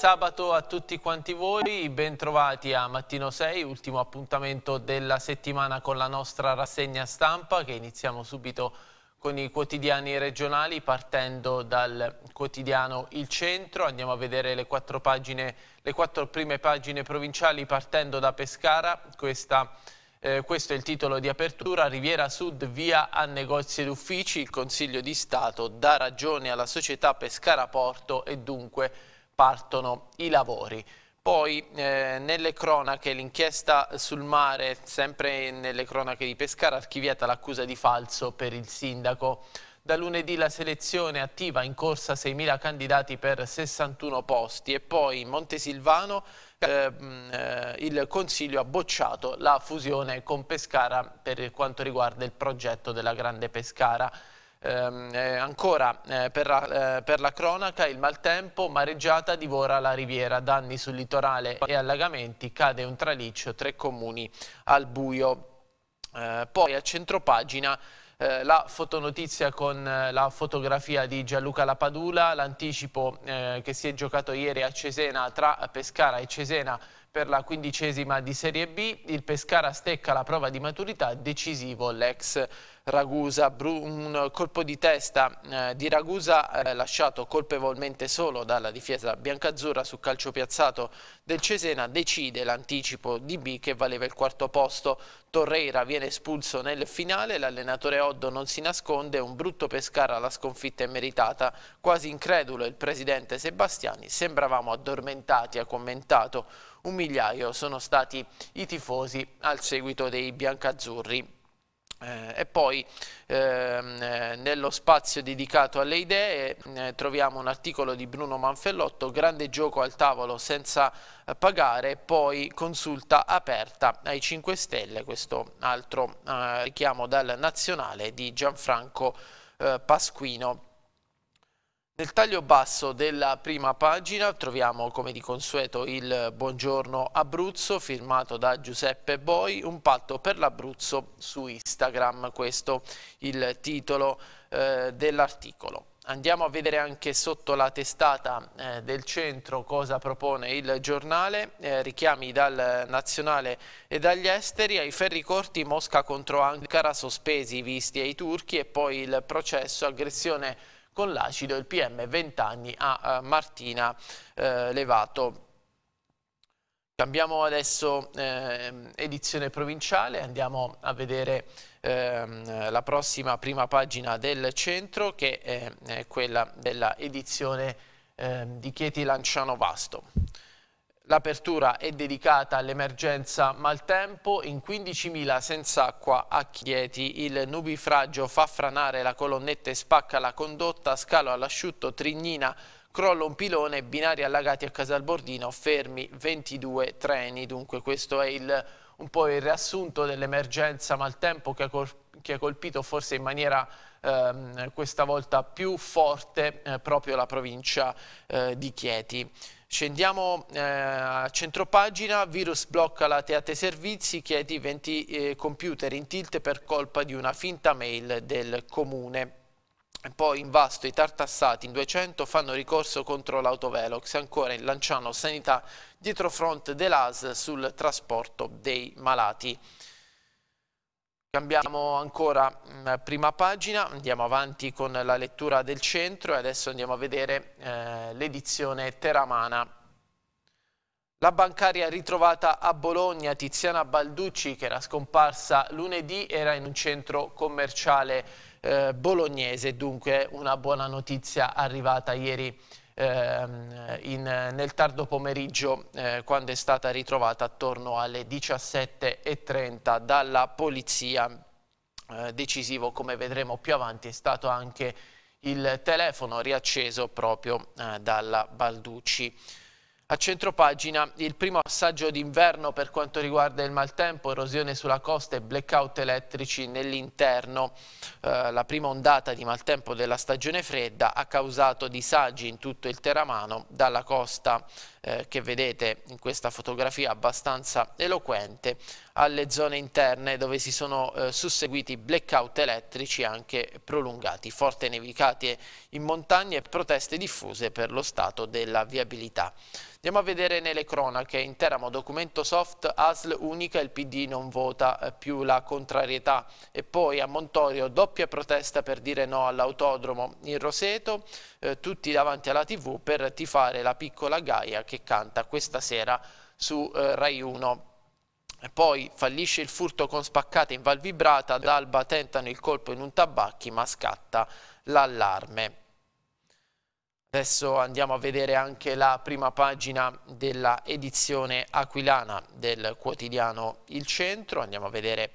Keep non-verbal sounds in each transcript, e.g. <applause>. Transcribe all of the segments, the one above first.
sabato a tutti quanti voi, bentrovati a Mattino 6, ultimo appuntamento della settimana con la nostra rassegna stampa che iniziamo subito con i quotidiani regionali partendo dal quotidiano Il Centro, andiamo a vedere le quattro, pagine, le quattro prime pagine provinciali partendo da Pescara, Questa, eh, questo è il titolo di apertura, Riviera Sud via a negozi ed uffici, il Consiglio di Stato dà ragione alla società Pescara Porto e dunque partono i lavori. Poi eh, nelle cronache l'inchiesta sul mare, sempre nelle cronache di Pescara, archiviata l'accusa di falso per il sindaco. Da lunedì la selezione attiva in corsa 6.000 candidati per 61 posti e poi in Montesilvano eh, mm, eh, il Consiglio ha bocciato la fusione con Pescara per quanto riguarda il progetto della Grande Pescara. Ehm, eh, ancora eh, per, la, eh, per, la, cronaca il maltempo, mareggiata divora la riviera, danni sul litorale e allagamenti, cade un traliccio, tre comuni al buio. Eh, poi a centropagina eh, la fotonotizia con eh, la fotografia di Gianluca Lapadula, l'anticipo che si è giocato ieri a Cesena tra Pescara e Cesena per la quindicesima di Serie B il Pescara stecca la prova di maturità decisivo l'ex Ragusa, un colpo di testa eh, di Ragusa eh, lasciato colpevolmente solo dalla difesa biancazzurra su calcio piazzato del Cesena decide l'anticipo di B che valeva il quarto posto. Torreira viene espulso nel finale, l'allenatore Oddo non si nasconde, un brutto Pescara la sconfitta è meritata. Quasi incredulo il presidente Sebastiani, sembravamo addormentati, ha commentato un migliaio sono stati i tifosi al seguito dei biancazzurri. Eh, e poi ehm, eh, nello spazio dedicato alle idee eh, troviamo un articolo di Bruno Manfellotto, grande gioco al tavolo senza eh, pagare, poi consulta aperta ai 5 Stelle, questo altro eh, richiamo dal nazionale di Gianfranco eh, Pasquino. Nel taglio basso della prima pagina troviamo come di consueto il Buongiorno Abruzzo firmato da Giuseppe Boi, un patto per l'Abruzzo su Instagram, questo il titolo eh, dell'articolo. Andiamo a vedere anche sotto la testata eh, del centro cosa propone il giornale, eh, richiami dal nazionale e dagli esteri, ai ferri corti Mosca contro Ankara, sospesi i visti ai turchi e poi il processo, aggressione con l'acido, il PM 20 anni a Martina eh, Levato. Cambiamo adesso eh, edizione provinciale, andiamo a vedere eh, la prossima prima pagina del centro che è, è quella della edizione eh, di Chieti Lanciano Vasto. L'apertura è dedicata all'emergenza maltempo, in 15.000 senza acqua a Chieti. Il nubifragio fa franare la colonnetta e spacca la condotta, scalo all'asciutto, trignina, crolla un pilone, binari allagati a Casalbordino, fermi 22 treni. Dunque questo è il, un po' il riassunto dell'emergenza maltempo che ha colpito che ha colpito forse in maniera ehm, questa volta più forte eh, proprio la provincia eh, di Chieti. Scendiamo eh, a centropagina, virus blocca la Teate Servizi, Chieti 20 eh, computer in tilt per colpa di una finta mail del comune. Poi in vasto i tartassati in 200 fanno ricorso contro l'autovelox, ancora in Lanciano Sanità dietro front dell'AS sul trasporto dei malati. Cambiamo ancora mm, prima pagina, andiamo avanti con la lettura del centro e adesso andiamo a vedere eh, l'edizione Teramana. La bancaria ritrovata a Bologna, Tiziana Balducci, che era scomparsa lunedì, era in un centro commerciale eh, bolognese, dunque una buona notizia arrivata ieri Ehm, in, nel tardo pomeriggio eh, quando è stata ritrovata attorno alle 17.30 dalla polizia. Eh, decisivo, come vedremo più avanti, è stato anche il telefono riacceso proprio eh, dalla Balducci. A centropagina il primo assaggio d'inverno per quanto riguarda il maltempo, erosione sulla costa e blackout elettrici nell'interno. Eh, la prima ondata di maltempo della stagione fredda ha causato disagi in tutto il Teramano, dalla costa eh, che vedete in questa fotografia abbastanza eloquente alle zone interne dove si sono eh, susseguiti blackout elettrici anche prolungati, forte nevicate in montagna e proteste diffuse per lo stato della viabilità. Andiamo a vedere nelle cronache, in Teramo documento soft, ASL unica, il PD non vota eh, più la contrarietà e poi a Montorio doppia protesta per dire no all'autodromo in Roseto, eh, tutti davanti alla tv per tifare la piccola Gaia che canta questa sera su eh, Rai 1. Poi fallisce il furto con spaccate in Val Vibrata, d'alba tentano il colpo in un tabacchi ma scatta l'allarme. Adesso andiamo a vedere anche la prima pagina della edizione aquilana del quotidiano Il Centro, andiamo a vedere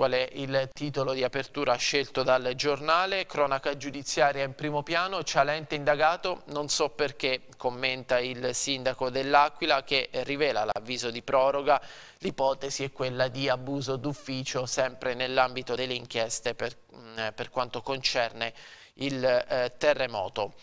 qual è il titolo di apertura scelto dal giornale. Cronaca giudiziaria in primo piano, Cialente indagato, non so perché, commenta il sindaco dell'Aquila che rivela l'avviso di proroga. L'ipotesi è quella di abuso d'ufficio sempre nell'ambito delle inchieste per, mm, per, quanto concerne il eh, terremoto.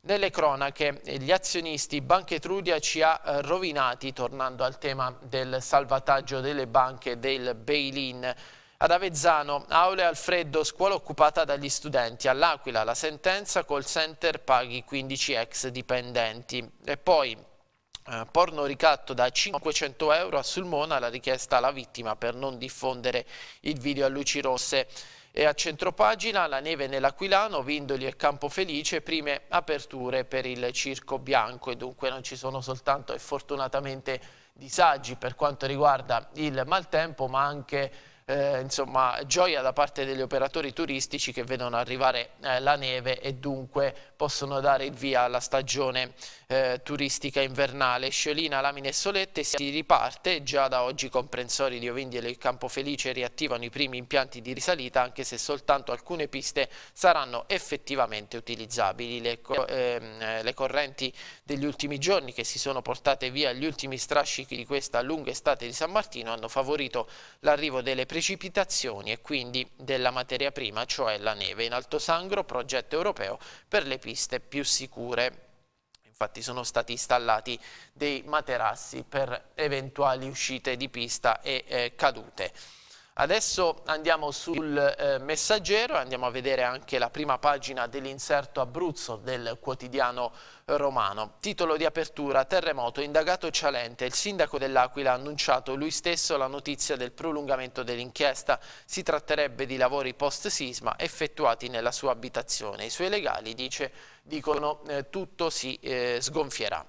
Nelle cronache, gli azionisti Banca Etrudia ci ha eh, rovinati, tornando al tema del salvataggio delle banche del bail-in. Ad Avezzano, aule al freddo, scuola occupata dagli studenti. All'Aquila, la sentenza, call center paghi 15 ex dipendenti. E poi eh, porno ricatto da 500 euro a Sulmona la richiesta alla vittima per non diffondere il video a luci rosse. E a centropagina la neve nell'Aquilano, Vindoli e Campo Felice, prime aperture per il Circo Bianco e dunque non ci sono soltanto e fortunatamente disagi per quanto riguarda il maltempo ma anche eh, insomma, gioia da parte degli operatori turistici che vedono arrivare eh, la neve e dunque possono dare il via alla stagione eh, turistica invernale. Sciolina, Lamine e Solette si riparte, già da oggi i comprensori di Ovindi e Campo Felice riattivano i primi impianti di risalita anche se soltanto alcune piste saranno effettivamente utilizzabili. Le, ehm, le correnti degli ultimi giorni che si sono portate via gli ultimi strascichi di questa lunga estate di San Martino hanno favorito l'arrivo delle precipitazioni e quindi della materia prima, cioè la neve. In Alto Sangro progetto europeo per le piste più sicure infatti sono stati installati dei materassi per eventuali uscite di pista e eh, cadute. Adesso andiamo sul eh, messaggero andiamo a vedere anche la prima pagina dell'inserto Abruzzo del quotidiano romano. Titolo di apertura, terremoto, indagato Cialente, il sindaco dell'Aquila ha annunciato lui stesso la notizia del prolungamento dell'inchiesta. Si tratterebbe di lavori post-sisma effettuati nella sua abitazione. I suoi legali, dice, dicono eh, tutto si eh, sgonfierà.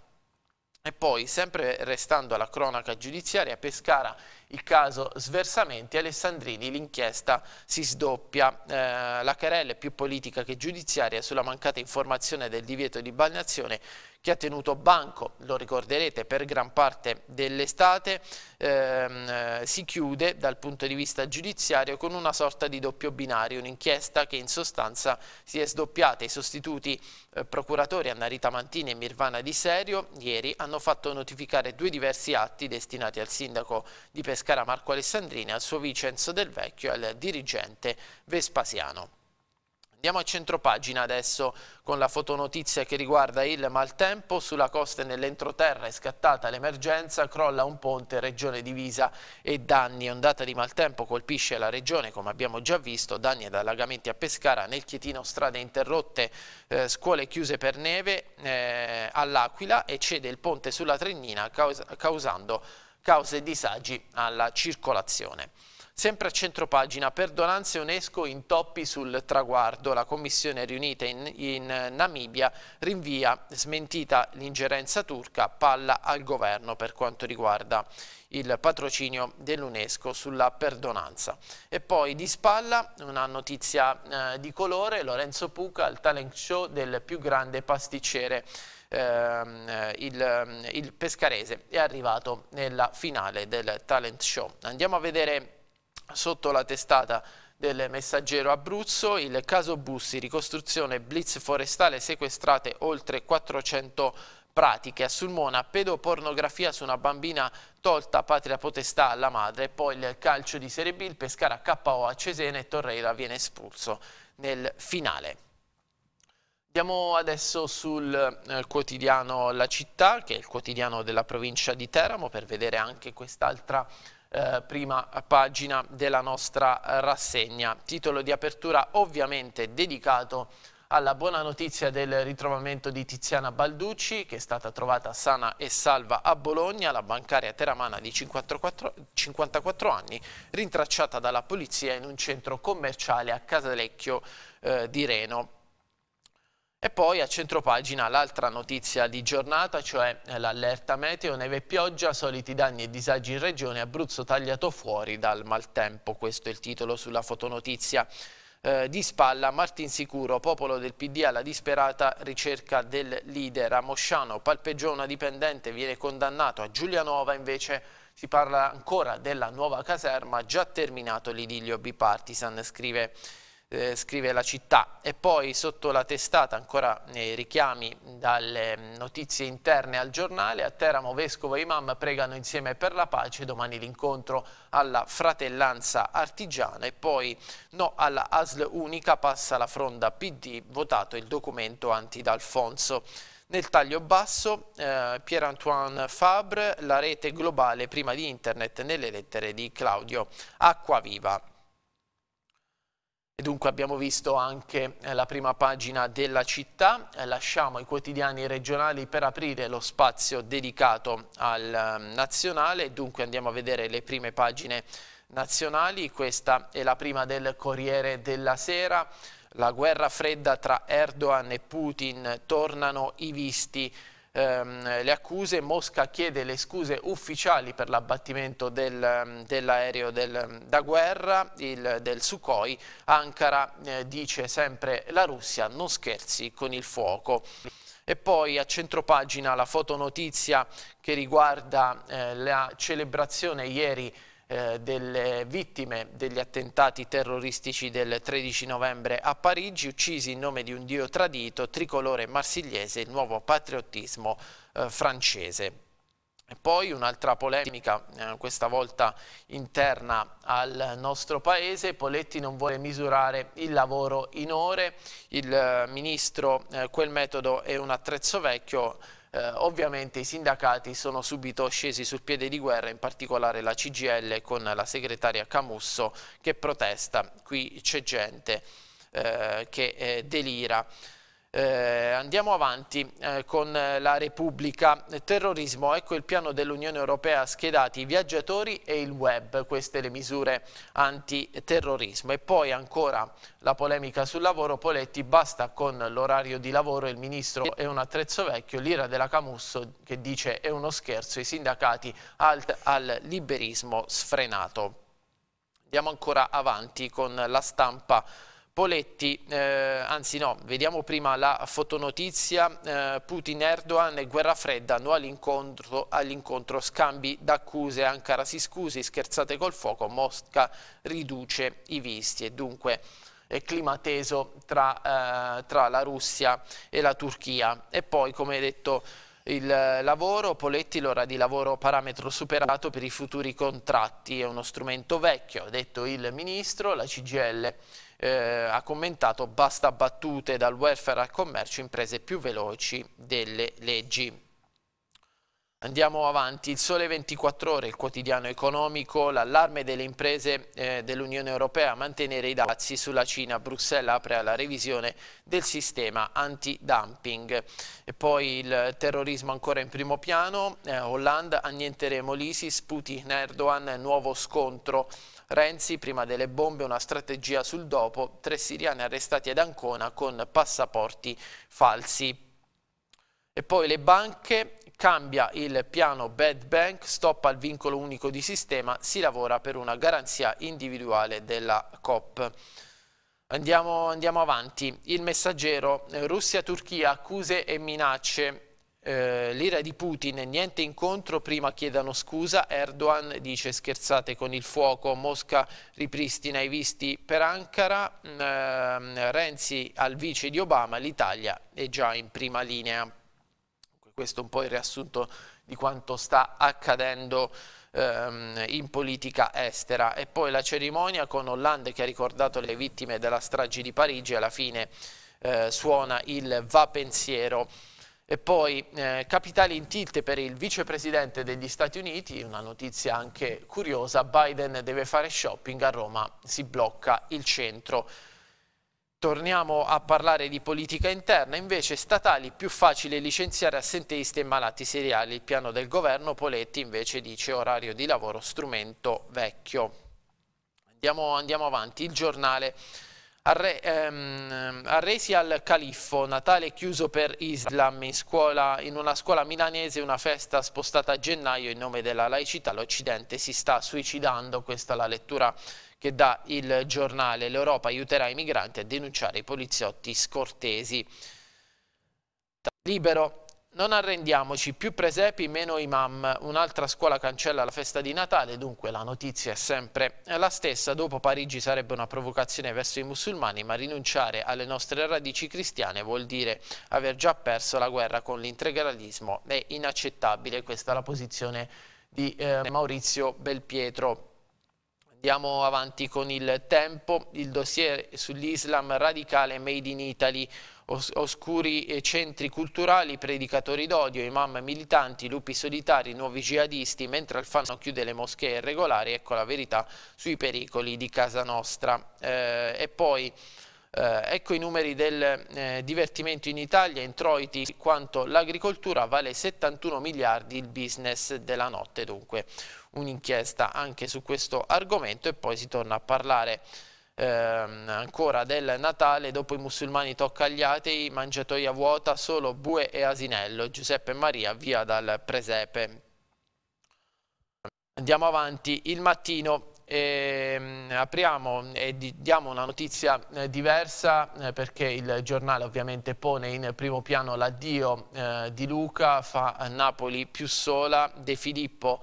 E poi, sempre restando alla cronaca giudiziaria, Pescara il caso sversamenti, Alessandrini l'inchiesta si sdoppia, eh, la querella è più politica che giudiziaria sulla mancata informazione del divieto di balneazione che ha tenuto banco, lo ricorderete, per gran parte dell'estate, ehm, eh, si chiude dal punto di vista giudiziario con una sorta di doppio binario, un'inchiesta che in sostanza si è sdoppiata. I sostituti eh, procuratori Annarita Mantini e Mirvana Di Serio ieri hanno fatto notificare due diversi atti destinati al sindaco di Pescara Pescara Marco Alessandrini, al suo Vicenzo Del Vecchio e al dirigente Vespasiano. Andiamo a centropagina adesso con la fotonotizia che riguarda il maltempo. Sulla costa e nell'entroterra è scattata l'emergenza, crolla un ponte, regione divisa e danni. Ondata di maltempo colpisce la regione, come abbiamo già visto, danni ed allagamenti a Pescara, nel Chietino strade interrotte, eh, scuole chiuse per neve eh, all'Aquila e cede il ponte sulla Trennina caus causando cause e disagi alla circolazione. Sempre a centro pagina, perdonanze UNESCO intoppi sul traguardo. La Commissione riunita in, in Namibia rinvia smentita l'ingerenza turca, palla al governo per quanto riguarda il patrocinio dell'UNESCO sulla perdonanza. E poi di spalla una notizia eh, di colore, Lorenzo Puca al talent show del più grande pasticcere ehm, eh, il, mm, il Pescarese è arrivato nella finale del talent show. Andiamo a vedere sotto la testata del messaggero Abruzzo, il caso Bussi, ricostruzione blitz forestale, sequestrate oltre 400 pratiche a Sulmona, pedopornografia su una bambina tolta patria potestà alla madre, poi il calcio di Serie B, il Pescara KO a Cesena e Torreira viene espulso nel finale. Andiamo adesso sul eh, quotidiano La Città, che è il quotidiano della provincia di Teramo, per vedere anche quest'altra eh, prima pagina della nostra rassegna. Titolo di apertura ovviamente dedicato alla buona notizia del ritrovamento di Tiziana Balducci, che è stata trovata sana e salva a Bologna, la bancaria teramana di 54, 54 anni, rintracciata dalla polizia in un centro commerciale a Casalecchio eh, di Reno. E poi a centropagina l'altra notizia di giornata, cioè eh, l'allerta meteo, neve e pioggia, soliti danni e disagi in regione, Abruzzo tagliato fuori dal maltempo, questo è il titolo sulla fotonotizia. Eh, di spalla, Martin Sicuro, popolo del PD alla disperata ricerca del leader. A Mosciano palpeggiò una dipendente, viene condannato. A Giulianova invece si parla ancora della nuova caserma, già terminato l'idillio bipartisan, scrive eh, scrive la città e poi sotto la testata ancora nei richiami dalle notizie interne al giornale a Teramo Vescovo e Imam pregano insieme per la pace domani l'incontro alla fratellanza artigiana e poi no alla ASL unica passa la fronda PD votato il documento anti D'Alfonso nel taglio basso eh, Pierre-Antoine Fabre, la rete globale prima di internet nelle lettere di Claudio Acquaviva. Dunque abbiamo visto anche eh, la prima pagina della città, eh, lasciamo i quotidiani regionali per aprire lo spazio dedicato al ehm, nazionale, dunque andiamo a vedere le prime pagine nazionali, questa è la prima del Corriere della Sera, la guerra fredda tra Erdogan e Putin, tornano i visti ehm, le accuse, Mosca chiede le scuse ufficiali per l'abbattimento ehm, dell'aereo del, ehm, da guerra, il, del Sukhoi, Ankara eh, dice sempre la Russia non scherzi con il fuoco. E poi a centropagina la fotonotizia che riguarda eh, la celebrazione ieri eh, delle vittime degli attentati terroristici del 13 novembre a Parigi, uccisi in nome di un dio tradito, tricolore marsigliese, il nuovo patriottismo eh, francese. E poi un'altra polemica, eh, questa volta interna al nostro paese, Poletti non vuole misurare il lavoro in ore, il eh, ministro eh, quel metodo è un attrezzo vecchio, eh, ovviamente i sindacati sono subito scesi sul piede di guerra, in particolare la CGL con la segretaria Camusso che protesta, qui c'è gente eh, che eh, delira. Eh, andiamo avanti eh, con la Repubblica. Terrorismo, ecco il piano dell'Unione Europea schedati i viaggiatori e il web, queste le misure antiterrorismo. E poi ancora la polemica sul lavoro, Poletti basta con l'orario di lavoro, il ministro è un attrezzo vecchio, l'ira della Camusso che dice è uno scherzo, i sindacati alt al liberismo sfrenato. Andiamo ancora avanti con la stampa Poletti, eh, anzi no, vediamo prima la fotonotizia, eh, Putin-Erdogan e guerra fredda, no all'incontro, all scambi d'accuse, Ankara si scusi, scherzate col fuoco, Mosca riduce i visti e dunque è clima teso tra, eh, tra la Russia e la Turchia. E poi, come detto, il lavoro, Poletti l'ora di lavoro parametro superato per i futuri contratti, è uno strumento vecchio, ha detto il Ministro, la CGL eh, ha commentato basta battute dal welfare al commercio, imprese più veloci delle leggi. Andiamo avanti, il sole 24 ore, il quotidiano economico, l'allarme delle imprese eh, dell'Unione Europea a mantenere i dazi sulla Cina. Bruxelles apre alla revisione del sistema antidumping. E poi il terrorismo ancora in primo piano, eh, Hollande annienteremo l'ISIS, Putin, Erdogan, nuovo scontro Renzi, prima delle bombe, una strategia sul dopo, tre siriani arrestati ad Ancona con passaporti falsi. E poi le banche, cambia il piano Bad Bank, stop al vincolo unico di sistema, si lavora per una garanzia individuale della COP. Andiamo, andiamo avanti. Il messaggero, Russia-Turchia, accuse e minacce eh, l'ira di Putin, niente incontro, prima chiedano scusa, Erdogan dice scherzate con il fuoco, Mosca ripristina i visti per Ankara, eh, Renzi al vice di Obama, l'Italia è già in prima linea. Questo è un po' il riassunto di quanto sta accadendo ehm, in politica estera. E poi la cerimonia con Hollande che ha ricordato le vittime della strage di Parigi, alla fine eh, suona il va pensiero e poi eh, capitale in tilt per il vicepresidente degli Stati Uniti, una notizia anche curiosa, Biden deve fare shopping, a Roma si blocca il centro. Torniamo a parlare di politica interna, invece statali più facile licenziare assenteisti e malati seriali, il piano del governo Poletti invece dice orario di lavoro strumento vecchio. Andiamo, andiamo avanti, il giornale... Arre, ehm, arresi al califfo, Natale chiuso per Islam in, scuola, in, una scuola milanese, una festa spostata a gennaio in nome della laicità, l'Occidente si sta suicidando, questa è la lettura che dà il giornale, l'Europa aiuterà i migranti a denunciare i poliziotti scortesi. Libero non arrendiamoci, più presepi meno imam. Un'altra scuola cancella la festa di Natale, dunque la notizia è sempre la stessa. Dopo Parigi sarebbe una provocazione verso i musulmani, ma rinunciare alle nostre radici cristiane vuol dire aver già perso la guerra con l'integralismo. È inaccettabile, questa è la posizione di eh, Maurizio Belpietro. Andiamo avanti con il tempo, il dossier sull'Islam radicale Made in Italy os oscuri centri culturali, predicatori d'odio, imam militanti, lupi solitari, nuovi jihadisti, mentre Alfano chiude le moschee irregolari, ecco la verità sui pericoli di casa nostra. Eh, e poi... Eh, ecco i numeri del eh, divertimento in Italia, introiti quanto l'agricoltura vale 71 miliardi il business della notte, dunque un'inchiesta anche su questo argomento e poi si torna a parlare ehm, ancora del Natale, dopo i musulmani tocca agli atei, mangiatoia vuota, solo bue e asinello, Giuseppe e Maria via dal presepe. Andiamo avanti, il mattino e ehm, apriamo e diamo una notizia eh, diversa eh, perché il giornale ovviamente pone in primo piano l'addio eh, di Luca, fa Napoli più sola, De Filippo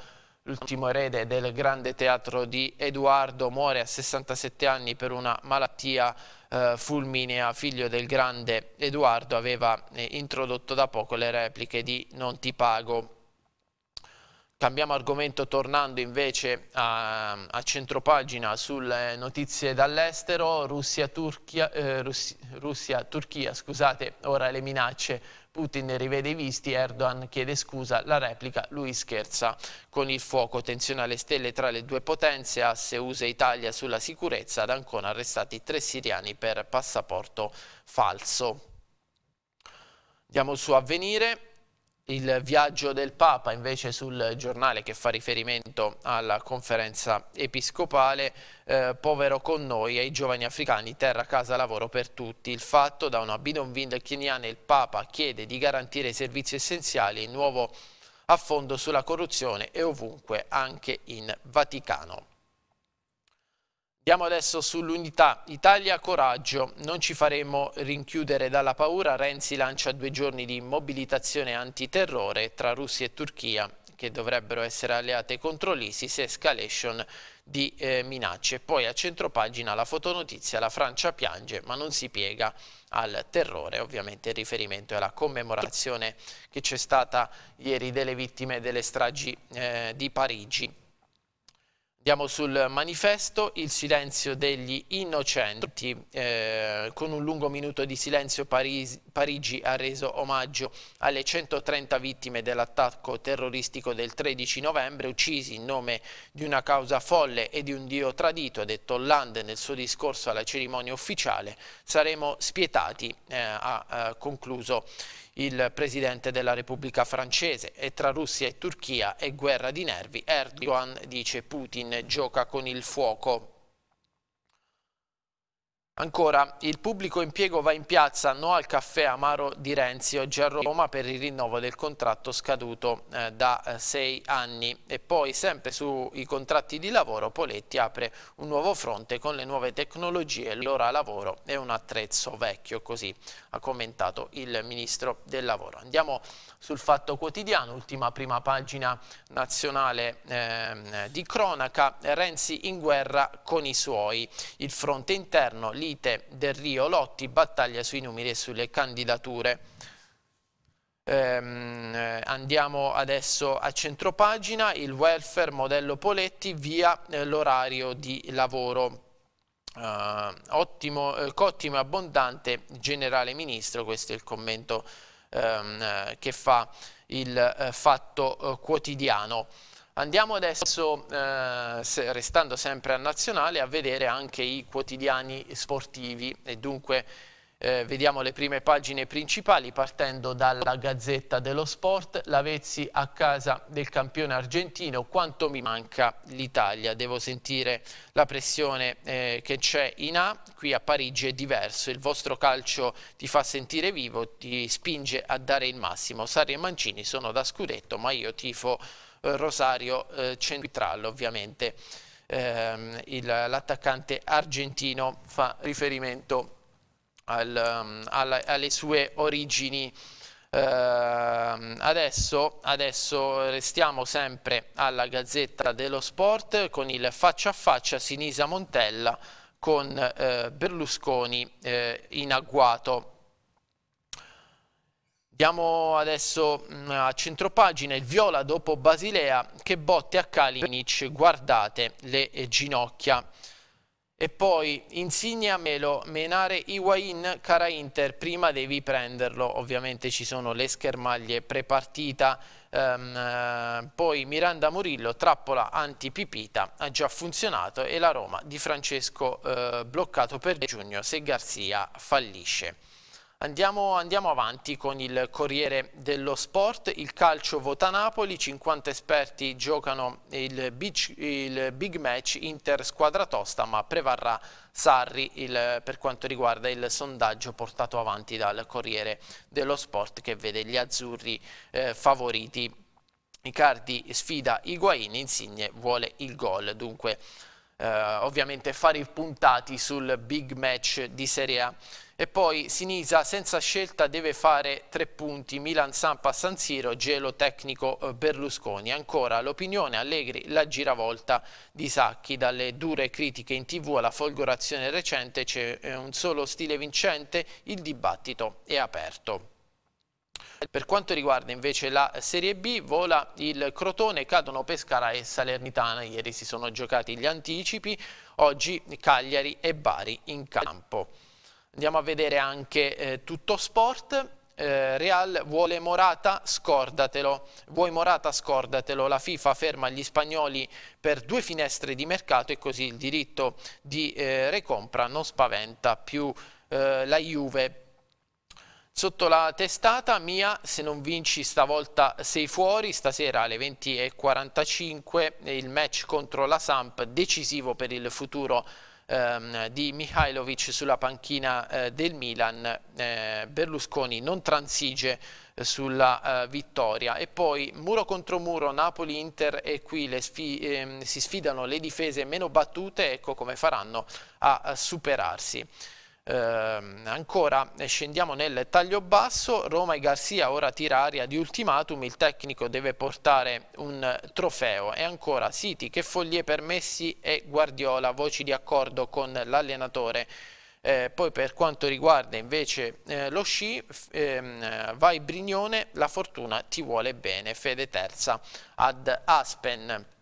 l'ultimo erede del grande teatro di Edoardo, muore a 67 anni per una malattia eh, fulminea, figlio del grande Edoardo, aveva eh, introdotto da poco le repliche di Non ti pago. Cambiamo argomento tornando invece a, a centropagina sulle eh, notizie dall'estero, Russia-Turchia, eh, Russia, Russia, scusate, ora le minacce Putin rivede i visti, Erdogan chiede scusa, la replica, lui scherza. Con il fuoco tensione alle stelle tra le due potenze, asse USA Italia sulla sicurezza, ad Ancona arrestati tre siriani per passaporto falso. Andiamo su avvenire il viaggio del Papa invece sul giornale che fa riferimento alla conferenza episcopale eh, povero con noi ai giovani africani terra, casa, lavoro per tutti il fatto da una Bidonville keniana il Papa chiede di garantire i servizi essenziali il nuovo affondo sulla corruzione e ovunque anche in Vaticano Andiamo adesso sull'unità. Italia coraggio, non ci faremo rinchiudere dalla paura. Renzi lancia due giorni di mobilitazione antiterrore tra Russia e Turchia che dovrebbero essere alleate contro l'ISIS escalation di eh, minacce. Poi a centropagina la fotonotizia, la Francia piange ma non si piega al terrore, ovviamente il riferimento è alla commemorazione che c'è stata ieri delle vittime delle stragi eh, di Parigi. Andiamo sul manifesto, il silenzio degli innocenti. Eh, con un lungo minuto di silenzio Parisi, Parigi ha reso omaggio alle 130 vittime dell'attacco terroristico del 13 novembre, uccisi in nome di una causa folle e di un Dio tradito, ha detto Hollande nel suo discorso alla cerimonia ufficiale. Saremo spietati, eh, ha eh, concluso il presidente della Repubblica francese e tra Russia e Turchia è guerra di nervi, Erdogan dice Putin gioca con il fuoco. Ancora, il pubblico impiego va in piazza, no al caffè amaro di Renzi, oggi a Roma per il rinnovo del contratto scaduto eh, da eh, sei anni. E poi, sempre sui contratti di lavoro, Poletti apre un nuovo fronte con le nuove tecnologie, l'ora lavoro è un attrezzo vecchio, così ha commentato il Ministro del Lavoro. Andiamo sul Fatto Quotidiano, ultima prima pagina nazionale eh, di cronaca, Renzi in guerra con i suoi. Il fronte interno, lì partite del Rio Lotti, battaglia sui numeri e sulle candidature. Ehm, eh, andiamo adesso a centropagina, il welfare modello Poletti via eh, l'orario di lavoro. Uh, ottimo, eh, ottimo e abbondante generale ministro, questo è il commento ehm, che fa il eh, fatto quotidiano. Andiamo adesso, eh, restando sempre a Nazionale, a vedere anche i quotidiani sportivi e dunque eh, vediamo le prime pagine principali partendo dalla Gazzetta dello Sport, Lavezzi a casa del campione argentino, quanto mi manca l'Italia, devo sentire la pressione eh, che c'è in A, qui a Parigi è diverso, il vostro calcio ti fa sentire vivo, ti spinge a dare il massimo, Sarri e Mancini sono da scudetto ma io tifo eh, Rosario eh, Centrale, ovviamente ehm, l'attaccante argentino fa riferimento al, mm, alla, alle sue origini. Eh, adesso, adesso, restiamo sempre alla Gazzetta dello Sport con il faccia a faccia Sinisa Montella con eh, Berlusconi eh, in agguato. Andiamo adesso mm, a centropagina, il viola dopo Basilea che botte a Kalinic, guardate le eh, ginocchia. E poi Insigne a Melo, menare Iwain, cara Inter, prima devi prenderlo. Ovviamente ci sono le schermaglie prepartita. Ehm, eh, poi Miranda Murillo, trappola antipipita, ha già funzionato. E la Roma di Francesco eh, bloccato per giugno se Garzia fallisce. Andiamo, andiamo, avanti con il Corriere dello Sport, il calcio vota Napoli, 50 esperti giocano il, beach, il big match Inter squadra tosta ma prevarrà Sarri il, per quanto riguarda il sondaggio portato avanti dal Corriere dello Sport che vede gli azzurri eh, favoriti. Icardi sfida Higuain, Insigne vuole il gol, dunque eh, ovviamente fare i puntati sul big match di Serie A e poi Sinisa senza scelta deve fare tre punti, Milan Sampa San Siro, gelo tecnico eh, Berlusconi. Ancora l'opinione Allegri, la giravolta di Sacchi. Dalle dure critiche in tv alla folgorazione recente c'è eh, un solo stile vincente, il dibattito è aperto. Per quanto riguarda invece la Serie B, vola il Crotone, cadono Pescara e Salernitana, ieri si sono giocati gli anticipi, oggi Cagliari e Bari in campo. Andiamo a vedere anche eh, tutto sport. Eh, Real vuole Morata, scordatelo. Vuoi Morata, scordatelo. La FIFA ferma gli spagnoli per due finestre di mercato e così il diritto di eh, recompra non spaventa più eh, la Juve. Sotto la testata mia, se non vinci stavolta sei fuori, stasera alle 20.45 eh, il match contro la Samp decisivo per il futuro ehm, di Mihailovic sulla panchina eh, del Milan, eh, Berlusconi non transige eh, sulla eh, vittoria e poi muro contro muro Napoli-Inter e qui sfi ehm, si sfidano le difese meno battute, ecco come faranno a, a superarsi. Ehm, ancora eh, scendiamo nel taglio basso, Roma e Garcia ora tira aria di ultimatum, il tecnico deve portare un eh, trofeo e ancora Siti che foglie permessi e Guardiola, voci di accordo con l'allenatore. Eh, poi per quanto riguarda invece eh, lo sci, ehm, vai Brignone, la fortuna ti vuole bene, fede terza ad Aspen.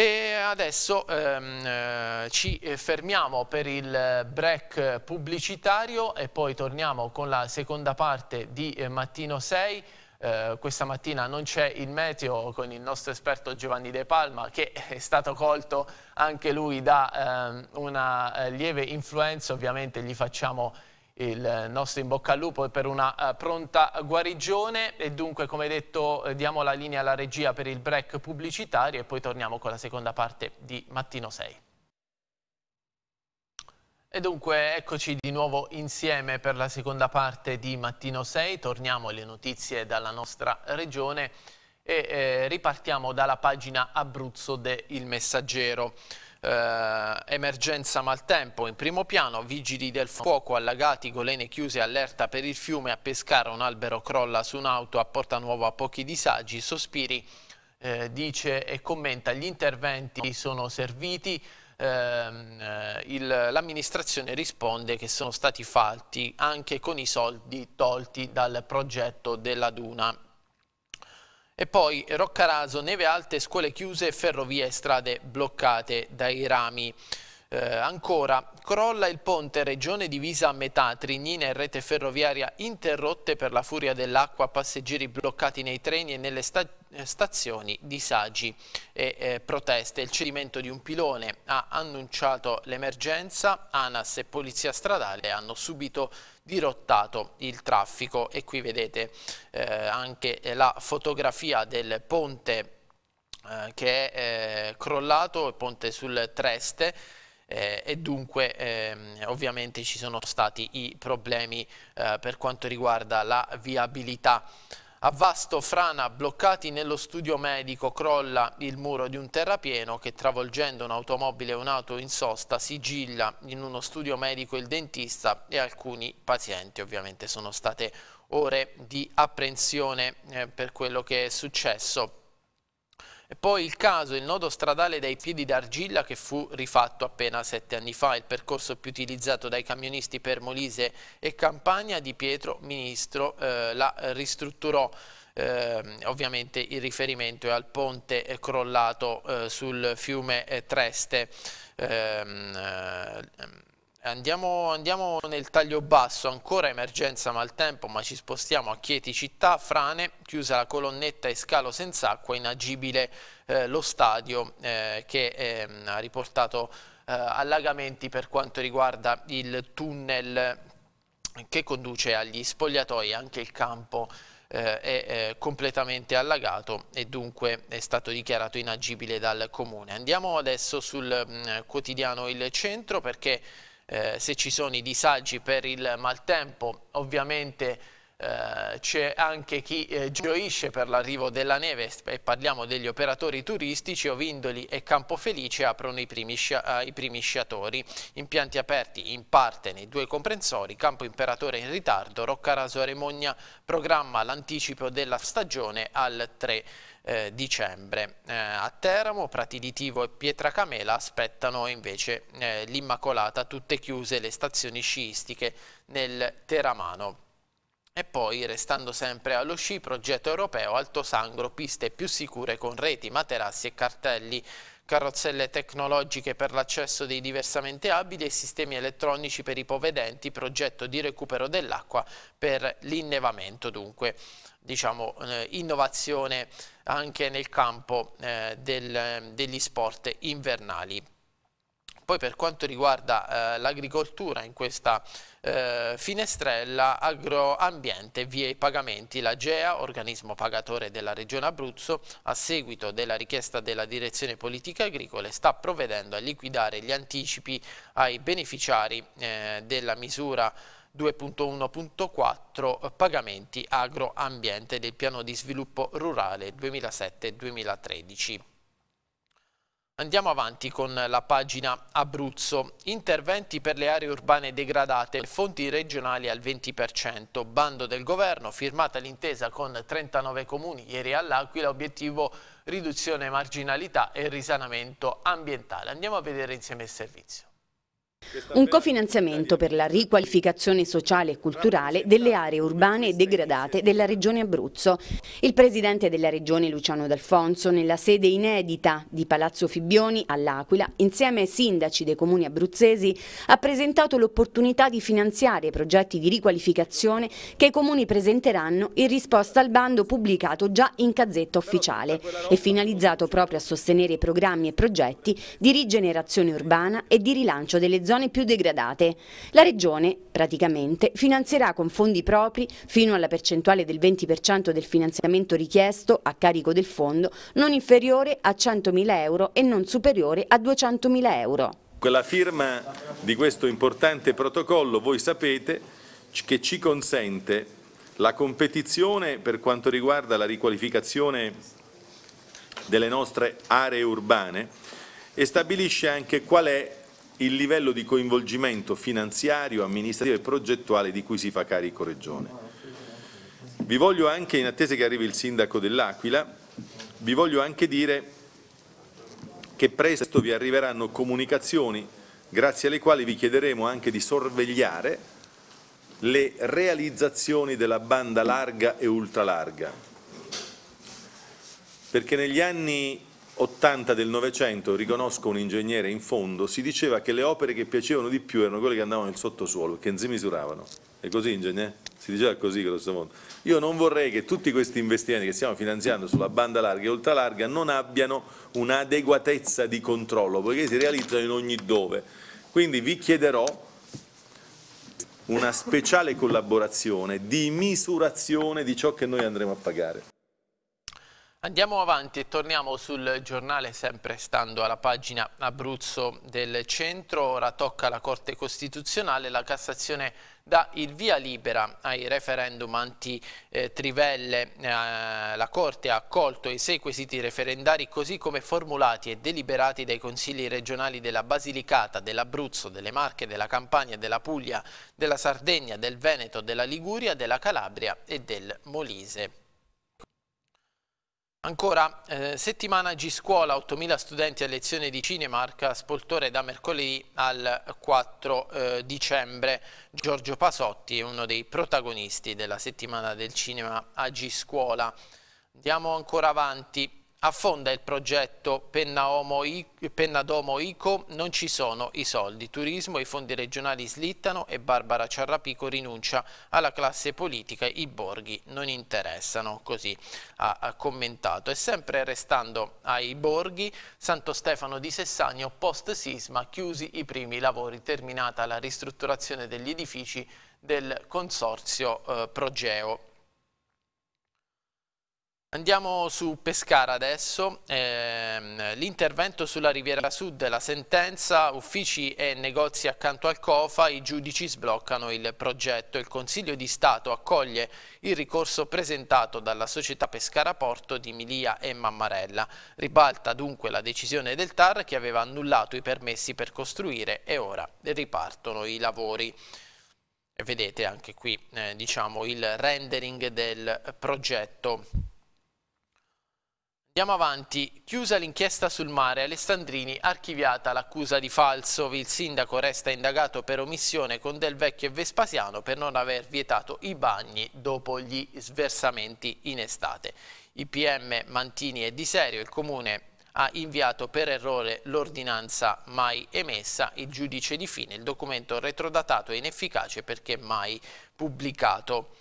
E adesso ehm, eh, ci fermiamo per il break pubblicitario e poi torniamo con la seconda parte di eh, Mattino 6. Eh, questa mattina non c'è il meteo con il nostro esperto Giovanni De Palma che è stato colto anche lui da ehm, una eh, lieve influenza, ovviamente gli facciamo il nostro in bocca al lupo per una uh, pronta guarigione e dunque come detto eh, diamo la linea alla regia per il break pubblicitario e poi torniamo con la seconda parte di Mattino 6. E dunque eccoci di nuovo insieme per la seconda parte di Mattino 6, torniamo alle notizie dalla nostra regione e eh, ripartiamo dalla pagina Abruzzo del Messaggero eh, emergenza maltempo in primo piano, vigili del fuoco allagati, golene chiuse, allerta per il fiume, a pescare un albero crolla su un'auto a Porta Nuova pochi disagi, sospiri, eh, dice e commenta gli interventi sono serviti, ehm, eh, l'amministrazione risponde che sono stati fatti anche con i soldi tolti dal progetto della Duna e poi Roccaraso, neve alte, scuole chiuse, ferrovie e strade bloccate dai rami. Eh, ancora, crolla il ponte, regione divisa a metà, trignina e rete ferroviaria interrotte per la furia dell'acqua, passeggeri bloccati nei treni e nelle sta eh, stazioni, disagi e eh, proteste. Il cedimento di un pilone ha annunciato l'emergenza, ANAS e Polizia Stradale hanno subito dirottato il traffico e qui vedete eh, anche la fotografia del ponte eh, che è eh, crollato, il ponte sul Treste, eh, e dunque ehm, ovviamente ci sono stati i problemi eh, per quanto riguarda la viabilità a Vasto Frana, bloccati nello studio medico, crolla il muro di un terrapieno che travolgendo un'automobile e un'auto in sosta sigilla in uno studio medico il dentista e alcuni pazienti. Ovviamente sono state ore di apprensione eh, per quello che è successo. E poi il caso, il nodo stradale dai piedi d'argilla che fu rifatto appena sette anni fa, il percorso più utilizzato dai camionisti per Molise e Campania di Pietro Ministro eh, la ristrutturò. Eh, ovviamente il riferimento è al ponte eh, crollato sul fiume eh, Treste. Ehm, eh, Andiamo, andiamo, nel taglio basso, ancora emergenza maltempo ma ci spostiamo a Chieti città, frane, chiusa la colonnetta e scalo senza acqua, inagibile eh, lo stadio eh, che eh, ha riportato eh, allagamenti per quanto riguarda il tunnel che conduce agli spogliatoi, anche il campo eh, è eh, completamente allagato e dunque è stato dichiarato inagibile dal comune. Andiamo adesso sul mm, quotidiano Il Centro perché eh, se ci sono i disagi per il maltempo, ovviamente eh, c'è anche chi eh, gioisce per l'arrivo della neve e parliamo degli operatori turistici Ovindoli e Campofelice aprono i primi, scia, eh, i primi sciatori impianti aperti in parte nei due comprensori Campo Imperatore in ritardo Roccaraso Rasore programma l'anticipo della stagione al 3 eh, dicembre. Eh, a Teramo, Prati di Tivo e Pietra Camela aspettano invece eh, l'Immacolata, tutte chiuse le stazioni sciistiche nel Teramano. E poi, restando sempre allo sci, progetto europeo Alto Sangro, piste più sicure con reti, materassi e cartelli, carrozzelle tecnologiche per l'accesso dei diversamente abili e sistemi elettronici per i povedenti, progetto di recupero dell'acqua per l'innevamento dunque diciamo, eh, innovazione anche nel campo eh, del, degli sport invernali. Poi per quanto riguarda eh, l'agricoltura in questa eh, finestrella agroambiente via i pagamenti, la GEA, organismo pagatore della regione Abruzzo, a seguito della richiesta della direzione politica agricole sta provvedendo a liquidare gli anticipi ai beneficiari eh, della misura 2.1.4 eh, pagamenti agroambiente del piano di sviluppo rurale 2007-2013. Andiamo avanti con la pagina Abruzzo. Interventi per le aree urbane degradate, fonti regionali al 20%, bando del governo, firmata l'intesa con 39 comuni ieri all'Aquila, obiettivo riduzione marginalità e risanamento ambientale. Andiamo a vedere insieme il servizio. Un cofinanziamento per la riqualificazione sociale e culturale delle aree urbane degradate della Regione Abruzzo. Il presidente della Regione Luciano D'Alfonso nella sede inedita di Palazzo Fibbioni all'Aquila, insieme ai sindaci dei comuni abruzzesi, ha presentato l'opportunità di finanziare progetti di riqualificazione che i comuni presenteranno in risposta al bando pubblicato già in Gazzetta Ufficiale e finalizzato proprio a sostenere programmi e progetti di rigenerazione urbana e di rilancio delle zone zone più degradate. La Regione, praticamente, finanzierà con fondi propri, fino alla percentuale del 20% del finanziamento richiesto a carico del fondo, non inferiore a 100.000 euro e non superiore a 200.000 euro. Con la firma di questo importante protocollo voi sapete che ci consente la competizione per quanto riguarda la riqualificazione delle nostre aree urbane e stabilisce anche qual è il livello di coinvolgimento finanziario, amministrativo e progettuale di cui si fa carico Regione. Vi voglio anche, in attesa che arrivi il Sindaco dell'Aquila, vi voglio anche dire che presto vi arriveranno comunicazioni grazie alle quali vi chiederemo anche di sorvegliare le realizzazioni della banda larga e ultralarga. Perché negli anni 80 del Novecento, riconosco un ingegnere in fondo, si diceva che le opere che piacevano di più erano quelle che andavano nel sottosuolo, che non si misuravano. È così, ingegnere? Si diceva così, grosso modo. Io non vorrei che tutti questi investimenti che stiamo finanziando sulla banda larga e ultralarga non abbiano un'adeguatezza di controllo, perché si realizzano in ogni dove. Quindi vi chiederò una speciale collaborazione di misurazione di ciò che noi andremo a pagare. Andiamo avanti e torniamo sul giornale sempre stando alla pagina Abruzzo del centro, ora tocca alla Corte Costituzionale, la Cassazione dà il via libera ai referendum anti-trivelle, eh, la Corte ha accolto i sei quesiti referendari così come formulati e deliberati dai consigli regionali della Basilicata, dell'Abruzzo, delle Marche, della Campania, della Puglia, della Sardegna, del Veneto, della Liguria, della Calabria e del Molise. Ancora, eh, settimana G-Scuola, 8.000 studenti a lezione di Cinemarca, Spoltore da mercoledì al 4 eh, dicembre. Giorgio Pasotti è uno dei protagonisti della settimana del cinema a G-Scuola. Andiamo ancora avanti affonda il progetto Pennadomo Penna Ico, non ci sono i soldi, turismo, i fondi regionali slittano e Barbara Ciarrapico rinuncia alla classe politica, i borghi non interessano, così ha commentato. E sempre restando ai borghi, Santo Stefano di Sessagno, post sisma, chiusi i primi lavori, terminata la ristrutturazione degli edifici del consorzio eh, Progeo. Andiamo su Pescara adesso, ehm, l'intervento sulla Riviera Sud, la sentenza, uffici e negozi accanto al COFA, i giudici sbloccano il progetto. Il Consiglio di Stato accoglie il ricorso presentato dalla società Pescara Porto di Milia e Mammarella. Ribalta dunque la decisione del TAR che aveva annullato i permessi per costruire e ora ripartono i lavori. E vedete anche qui eh, diciamo, il rendering del progetto. Andiamo avanti. Chiusa l'inchiesta sul mare, Alessandrini archiviata l'accusa di falso. Il sindaco resta indagato per omissione con Del Vecchio e Vespasiano per non aver vietato i bagni dopo gli sversamenti in estate. I PM Mantini e Di Serio, il comune ha inviato per errore l'ordinanza mai emessa, il giudice di fine, il documento retrodatato e inefficace perché mai pubblicato.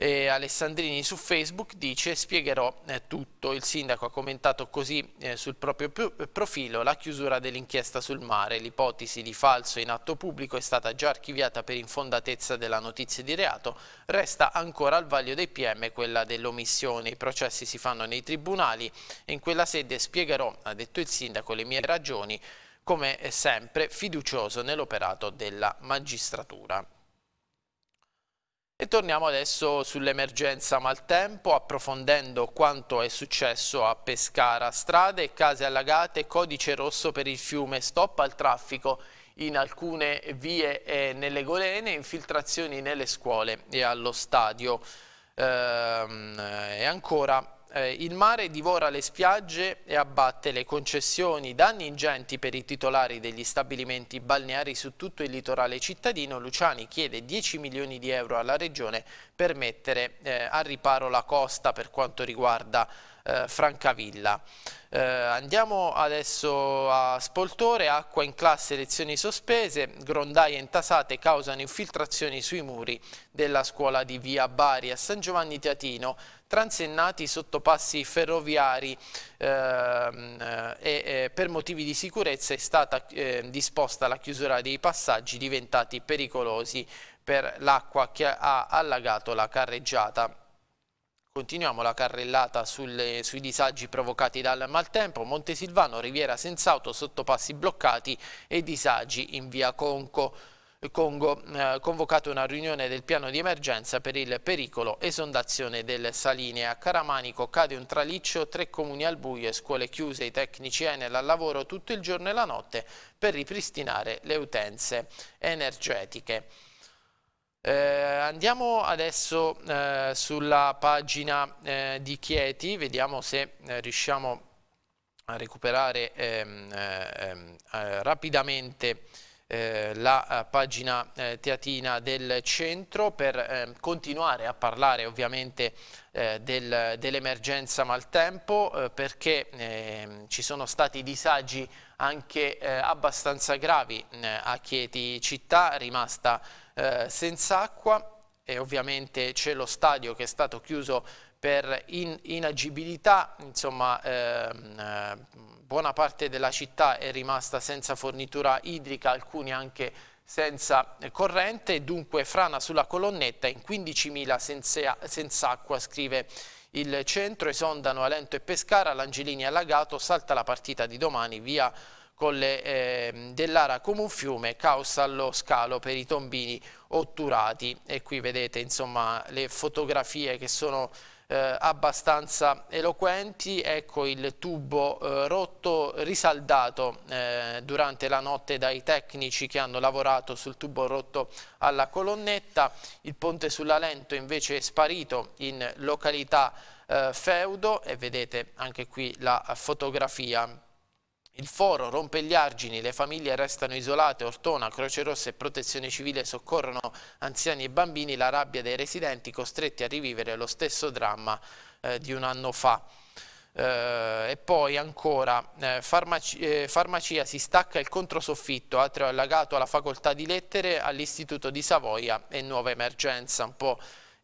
Eh, Alessandrini su Facebook dice spiegherò eh, tutto, il sindaco ha commentato così eh, sul proprio profilo la chiusura dell'inchiesta sul mare, l'ipotesi di falso in atto pubblico è stata già archiviata per infondatezza della notizia di reato, resta ancora al vaglio dei PM quella dell'omissione, i processi si fanno nei tribunali e in quella sede spiegherò, ha detto il sindaco, le mie ragioni, come sempre fiducioso nell'operato della magistratura. E torniamo adesso sull'emergenza maltempo, approfondendo quanto è successo a Pescara. Strade e case allagate, codice rosso per il fiume, stop al traffico in alcune vie e nelle golene, infiltrazioni nelle scuole e allo stadio. Ehm, e ancora eh, il mare divora le spiagge e abbatte le concessioni, danni ingenti per i titolari degli stabilimenti balneari su tutto il litorale cittadino, Luciani chiede 10 milioni di euro alla Regione per mettere eh, a riparo la costa per quanto riguarda eh, Francavilla. Eh, andiamo adesso a Spoltore, acqua in classe, lezioni sospese, grondaie intasate causano infiltrazioni sui muri della scuola di via Bari a San Giovanni Teatino transennati sottopassi ferroviari ehm, eh, e eh, per motivi di sicurezza è stata eh, disposta la chiusura dei passaggi diventati pericolosi per l'acqua che ha allagato la carreggiata. Continuiamo la carrellata sulle, sui disagi provocati dal maltempo. Montesilvano, Riviera senza auto, sottopassi bloccati e disagi in via Conco. Congo eh, convocato una riunione del piano di emergenza per il pericolo esondazione del Saline. A Caramanico cade un traliccio, tre comuni al buio scuole chiuse, i tecnici Enel al lavoro tutto il giorno e la notte per ripristinare le utenze energetiche. Eh, andiamo adesso eh, sulla pagina eh, di Chieti, vediamo se eh, riusciamo a recuperare ehm, eh, ehm, rapidamente eh, la eh, pagina eh, teatina del centro per eh, continuare a parlare ovviamente eh, del, dell'emergenza maltempo perché ehm, ci sono stati disagi anche abbastanza gravi mm, a Chieti città rimasta senza acqua e ovviamente c'è lo stadio che è stato chiuso per in inagibilità, insomma ehm, buona parte della città è rimasta senza fornitura idrica, alcuni anche senza corrente, dunque frana sulla colonnetta in 15.000 senza, senza acqua, scrive il centro, esondano Alento e Pescara, L'Angelini allagato, salta la partita di domani, via Colle eh, dell'Ara come un fiume, caos allo scalo per i tombini otturati. E qui vedete insomma le fotografie che sono eh, abbastanza eloquenti, ecco il tubo eh, rotto risaldato eh, durante la notte dai tecnici che hanno lavorato sul tubo rotto alla colonnetta, il ponte sulla Lento invece è sparito in località eh, Feudo e vedete anche qui la fotografia il foro rompe gli argini, le famiglie restano isolate, Ortona, Croce Rossa e Protezione Civile soccorrono anziani e bambini, la rabbia dei residenti costretti a rivivere lo stesso dramma eh, di un anno fa. Eh, e poi ancora, eh, farmaci eh, farmacia si stacca il controsoffitto, atrio allagato alla facoltà di lettere, all'istituto di Savoia e nuova emergenza, un po'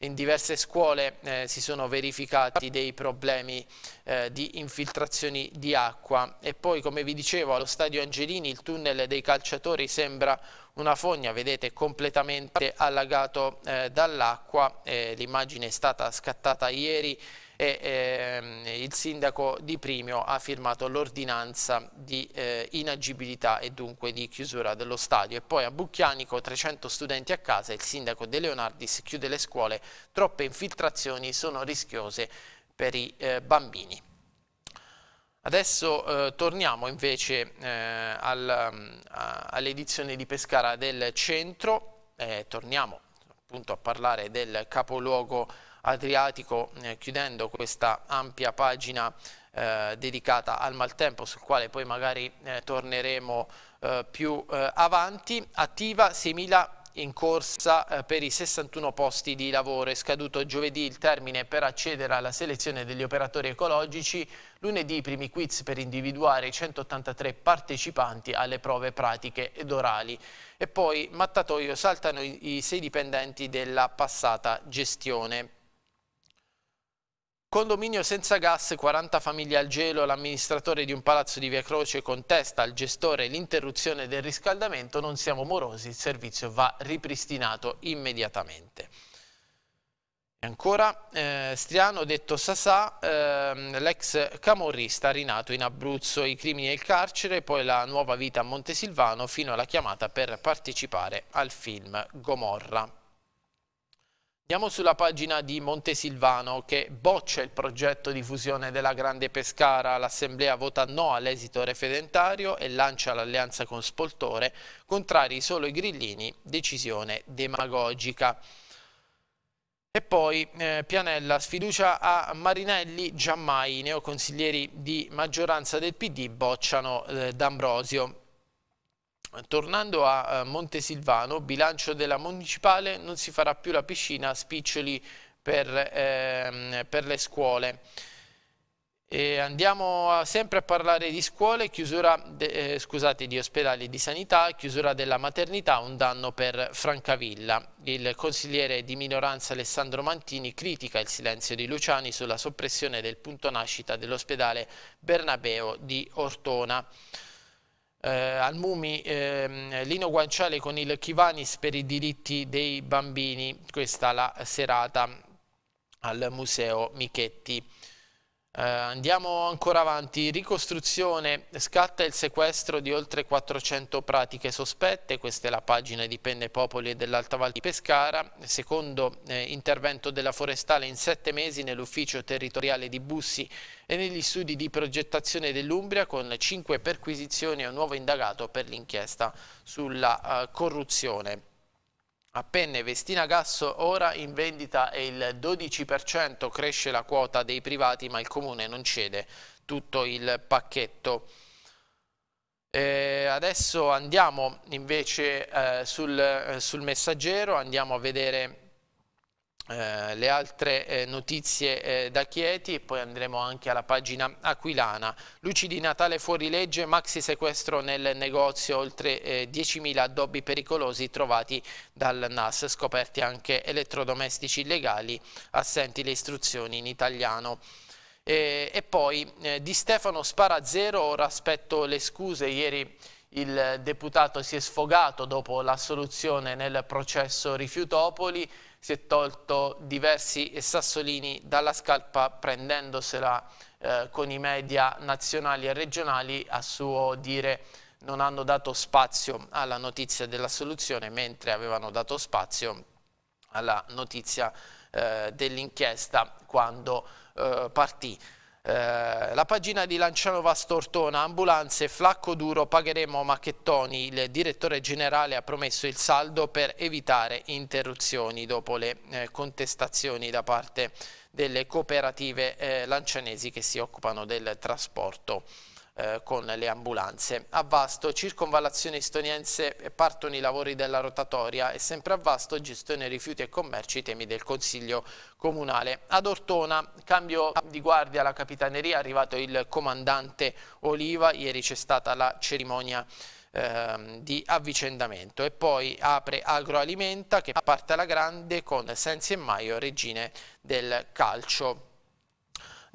in diverse scuole eh, si sono verificati dei problemi eh, di infiltrazioni di acqua e poi come vi dicevo allo stadio Angelini il tunnel dei calciatori sembra una fogna, vedete completamente allagato eh, dall'acqua, l'immagine è stata scattata ieri e ehm, il sindaco di Primio ha firmato l'ordinanza di eh, inagibilità e dunque di chiusura dello stadio. E poi a Bucchianico 300 studenti a casa, il sindaco De Leonardis chiude le scuole, troppe infiltrazioni sono rischiose per i eh, bambini. Adesso eh, torniamo invece eh, al, all'edizione di Pescara del centro, eh, torniamo appunto a parlare del capoluogo Adriatico, eh, chiudendo questa ampia pagina eh, dedicata al maltempo sul quale poi magari eh, torneremo eh, più eh, avanti, attiva 6.000 in corsa eh, per i 61 posti di lavoro. È scaduto giovedì il termine per accedere alla selezione degli operatori ecologici, lunedì i primi quiz per individuare i 183 partecipanti alle prove pratiche ed orali. E poi mattatoio saltano i sei dipendenti della passata gestione. Condominio senza gas, 40 famiglie al gelo, l'amministratore di un palazzo di Via Croce contesta al gestore l'interruzione del riscaldamento, non siamo morosi, il servizio va ripristinato immediatamente. Ancora, eh, Striano, detto Sasà, eh, l'ex camorrista rinato in Abruzzo, i crimini e il carcere, poi la nuova vita a Montesilvano fino alla chiamata per partecipare al film Gomorra. Andiamo sulla pagina di Montesilvano che boccia il progetto di fusione della Grande Pescara. L'Assemblea vota no all'esito referendario e lancia l'alleanza con Spoltore. Contrari solo i grillini, decisione demagogica. E poi eh, Pianella sfiducia a Marinelli, Giammai, i neoconsiglieri di maggioranza del PD bocciano eh, D'Ambrosio. Tornando a eh, Montesilvano, bilancio della municipale, non si farà più la piscina a spiccioli per, ehm, per le scuole. E andiamo a, sempre a parlare di scuole, chiusura de, eh, scusate, di ospedali e di sanità, chiusura della maternità, un danno per Francavilla. Il consigliere di minoranza Alessandro Mantini critica il silenzio di Luciani sulla soppressione del punto nascita dell'ospedale Bernabeo di Ortona eh, al Mumi ehm, Lino Guanciale con il Chivanis per i diritti dei bambini, questa la serata al Museo Michetti. Uh, andiamo ancora avanti, ricostruzione, scatta il sequestro di oltre 400 pratiche sospette, questa è la pagina di Penne Popoli e dell'Alta Val di Pescara, secondo eh, intervento della Forestale in sette mesi nell'ufficio territoriale di Bussi e negli studi di progettazione dell'Umbria con cinque perquisizioni e un nuovo indagato per l'inchiesta sulla uh, corruzione. A Penne Vestina Gas ora in vendita è il 12%, cresce la quota dei privati ma il comune non cede tutto il pacchetto. E adesso andiamo invece eh, sul, eh, sul messaggero, andiamo a vedere eh, le altre eh, notizie eh, da Chieti e poi andremo anche alla pagina aquilana. Luci di Natale fuori legge, maxi sequestro nel negozio, oltre 10.000 eh, addobbi pericolosi trovati dal NAS, scoperti anche elettrodomestici illegali, assenti le istruzioni in italiano. E, e poi eh, Di Stefano spara zero, ora aspetto le scuse, ieri il deputato si è sfogato dopo l'assoluzione nel processo Rifiutopoli, si è tolto diversi sassolini dalla scalpa prendendosela eh, con i media nazionali e regionali a suo dire non hanno dato spazio alla notizia della soluzione mentre avevano dato spazio alla notizia eh, dell'inchiesta quando eh, partì. Eh, la pagina di Lanciano Vastortona, ambulanze, flacco duro, pagheremo Macchettoni. Il direttore generale ha promesso il saldo per evitare interruzioni dopo le eh, contestazioni da parte delle cooperative eh, lancianesi che si occupano del trasporto. Eh, con le ambulanze. A Vasto, circonvallazione estoniense, eh, partono i lavori della rotatoria e sempre a Vasto, gestione rifiuti e commerci, temi del Consiglio Comunale. Ad Ortona, cambio di guardia alla Capitaneria, è arrivato il comandante Oliva, ieri c'è stata la cerimonia ehm, di avvicendamento e poi apre Agroalimenta che parte alla grande con Sensi e Maio, regine del calcio.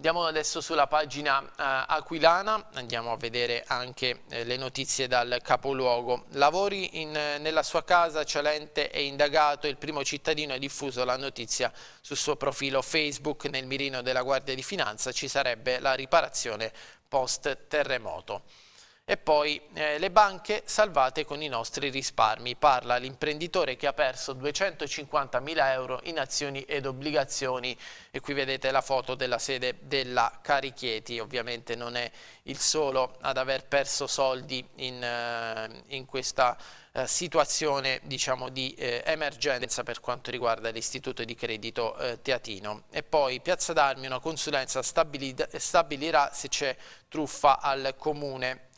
Andiamo adesso sulla pagina eh, aquilana, andiamo a vedere anche eh, le notizie dal capoluogo. Lavori in, eh, nella sua casa, Cialente è indagato, il primo cittadino ha diffuso la notizia sul suo profilo Facebook. Nel mirino della Guardia di Finanza ci sarebbe la riparazione post terremoto. E poi eh, le banche salvate con i nostri risparmi. Parla l'imprenditore che ha perso 250.000 euro in azioni ed obbligazioni. E qui vedete la foto della sede della Carichieti. Ovviamente non è il solo ad aver perso soldi in, eh, in questa eh, situazione diciamo, di eh, emergenza per quanto riguarda l'istituto di credito eh, teatino e poi Piazza d'Armi una consulenza stabilirà se c'è truffa al comune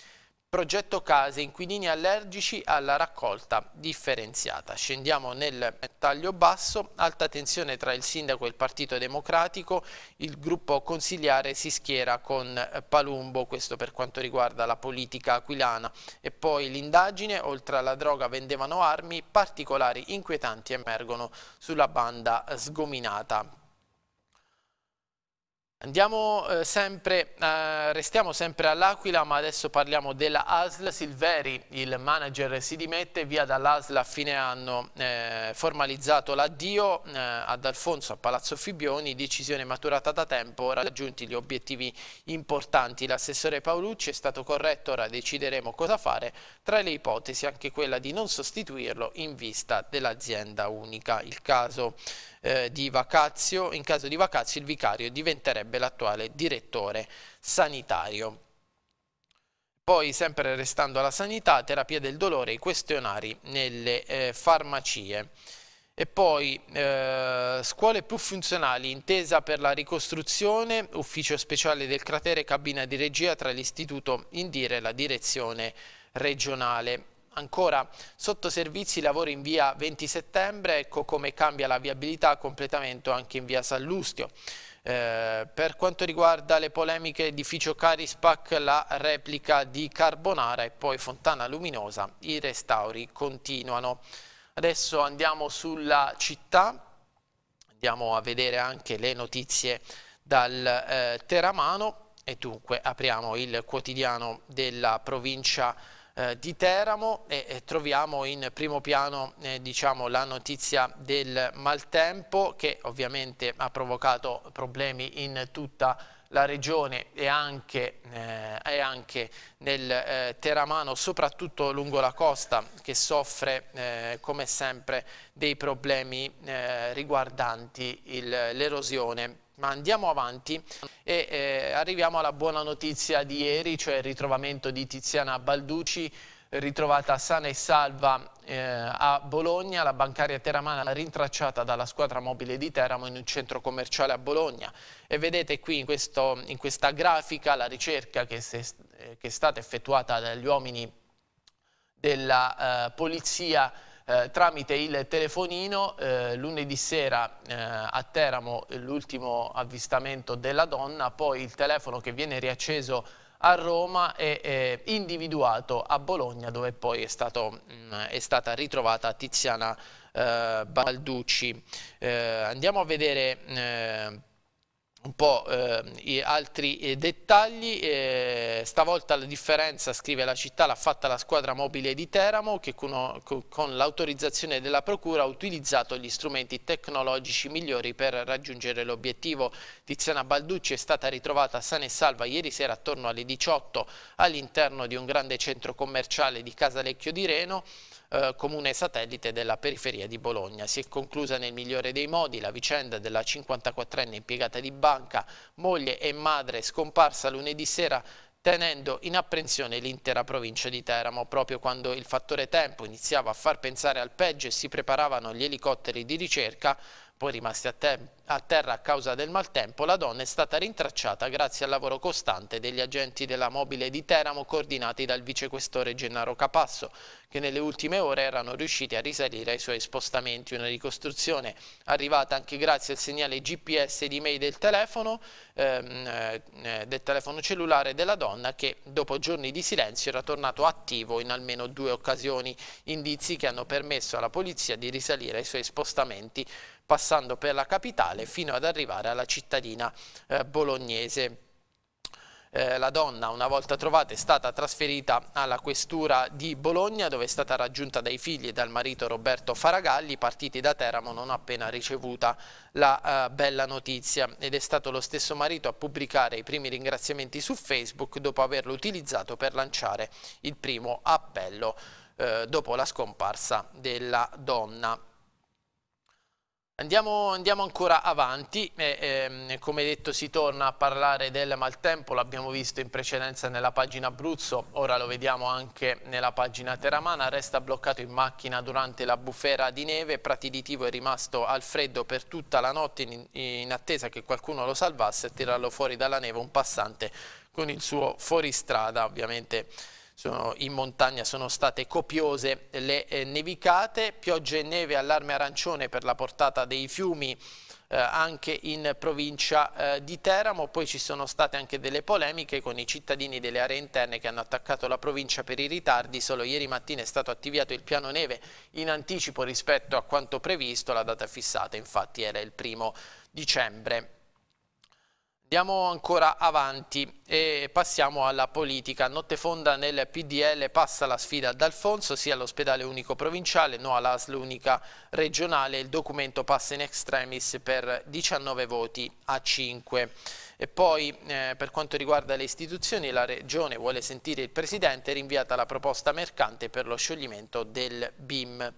progetto case inquilini allergici alla raccolta differenziata. Scendiamo nel taglio basso, alta tensione tra il sindaco e il Partito Democratico, il gruppo consigliare si schiera con Palumbo, questo per quanto riguarda la politica aquilana. E poi l'indagine, oltre alla droga vendevano armi, particolari inquietanti emergono sulla banda sgominata Andiamo eh, sempre, eh, restiamo sempre all'Aquila, ma adesso parliamo della ASL. Silveri, il manager, si dimette via dall'ASL a fine anno. Eh, formalizzato l'addio eh, ad Alfonso a Palazzo Fibioni, decisione maturata da tempo, raggiunti gli obiettivi importanti. L'assessore Paolucci è stato corretto, ora decideremo cosa fare. Tra le ipotesi anche quella di non sostituirlo in vista dell'azienda unica. Il caso eh, di vacazio, in caso di vacazio il vicario diventerebbe l'attuale direttore sanitario. Poi, sempre restando alla sanità, terapia del dolore, i questionari nelle eh, farmacie. E poi eh, scuole più funzionali, intesa per la ricostruzione, ufficio speciale del cratere, cabina di regia tra l'istituto Indire e la direzione regionale. Ancora sotto servizi lavori in via 20 settembre, ecco come cambia la viabilità, completamento anche in via Sallustio. Eh, per quanto riguarda le polemiche edificio Carispac, la replica di Carbonara e poi Fontana Luminosa, i restauri continuano. Adesso andiamo sulla città, andiamo a vedere anche le notizie dal eh, Teramano e dunque apriamo il quotidiano della provincia di eh, di Teramo e, e, troviamo in primo piano eh, diciamo, la notizia del maltempo che ovviamente ha provocato problemi in tutta la regione e anche, eh, e anche nel eh, Teramano, soprattutto lungo la costa, che soffre eh, come sempre dei problemi eh, riguardanti l'erosione ma andiamo avanti e eh, arriviamo alla buona notizia di ieri, cioè il ritrovamento di Tiziana Balducci, ritrovata sana e salva eh, a Bologna, la bancaria teramana rintracciata dalla squadra mobile di Teramo in un centro commerciale a Bologna. E vedete qui in, questo, in questa grafica la ricerca che, se, eh, che, è stata effettuata dagli uomini della eh, polizia eh, tramite il telefonino eh, lunedì sera eh, a Teramo l'ultimo avvistamento della donna, poi il telefono che viene riacceso a Roma e individuato a Bologna dove poi è, stato, mh, mm, è stata ritrovata Tiziana eh, Balducci. Eh, andiamo a vedere un po' eh, altri eh, dettagli, eh, stavolta la differenza, scrive la città, l'ha fatta la squadra mobile di Teramo che con, con l'autorizzazione della Procura ha utilizzato gli strumenti tecnologici migliori per raggiungere l'obiettivo. Tiziana Balducci è stata ritrovata sana e salva ieri sera attorno alle 18 all'interno di un grande centro commerciale di Casalecchio di Reno eh, comune satellite della periferia di Bologna. Si è conclusa nel migliore dei modi la vicenda della 54enne impiegata di banca, moglie e madre scomparsa lunedì sera tenendo in apprensione l'intera provincia di Teramo, proprio quando il fattore tempo iniziava a far pensare al peggio e si preparavano gli elicotteri di ricerca, poi rimasti a, te a, terra a causa del maltempo, la donna è stata rintracciata grazie al lavoro costante degli agenti della mobile di Teramo coordinati dal vicequestore Gennaro Capasso, che nelle ultime ore erano riusciti a risalire ai suoi spostamenti. Una ricostruzione arrivata anche grazie al segnale GPS di mail del telefono, ehm, eh, del telefono cellulare della donna che dopo giorni di silenzio era tornato attivo in almeno due occasioni, indizi che hanno permesso alla polizia di risalire ai suoi spostamenti passando per la capitale fino ad arrivare alla cittadina eh, bolognese. Eh, la donna, una volta trovata, è stata trasferita alla questura di Bologna, dove è stata raggiunta dai figli e dal marito Roberto Faragalli, partiti da Teramo non appena ricevuta la eh, bella notizia. Ed è stato lo stesso marito a pubblicare i primi ringraziamenti su Facebook dopo averlo utilizzato per lanciare il primo appello eh, dopo la scomparsa della donna. Andiamo, andiamo, ancora avanti, eh, eh, come detto si torna a parlare del maltempo, l'abbiamo visto in precedenza nella pagina Abruzzo, ora lo vediamo anche nella pagina Teramana, resta bloccato in macchina durante la bufera di neve, Pratiditivo è rimasto al freddo per tutta la notte in, in attesa che qualcuno lo salvasse e tirarlo fuori dalla neve un passante con il suo fuoristrada ovviamente sono, in montagna sono state copiose le eh, nevicate, piogge e neve allarme arancione per la portata dei fiumi eh, anche in provincia eh, di Teramo, poi ci sono state anche delle polemiche con i cittadini delle aree interne che hanno attaccato la provincia per i ritardi, solo ieri mattina è stato attivato il piano neve in anticipo rispetto a quanto previsto, la data fissata infatti era il primo dicembre. Andiamo ancora avanti e passiamo alla politica. Notte fonda nel PDL passa la sfida ad Alfonso, sia all'ospedale unico provinciale, no all'ASL unica regionale. Il documento passa in extremis per 19 voti a 5. E poi eh, per quanto riguarda le istituzioni, la Regione vuole sentire il Presidente, rinviata la proposta mercante per lo scioglimento del BIM.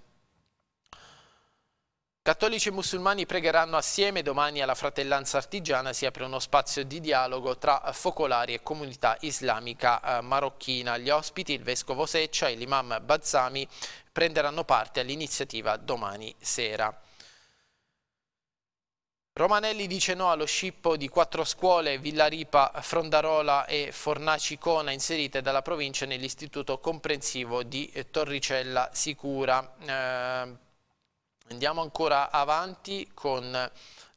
Cattolici e musulmani pregheranno assieme domani alla fratellanza artigiana si apre uno spazio di dialogo tra focolari e comunità islamica eh, marocchina. Gli ospiti, il vescovo Seccia e l'imam Bazzami prenderanno parte all'iniziativa domani sera. Romanelli dice no allo scippo di quattro scuole, Villaripa, Frondarola e Fornaci Cona inserite dalla provincia nell'istituto comprensivo di Torricella Sicura. Eh, Andiamo ancora avanti con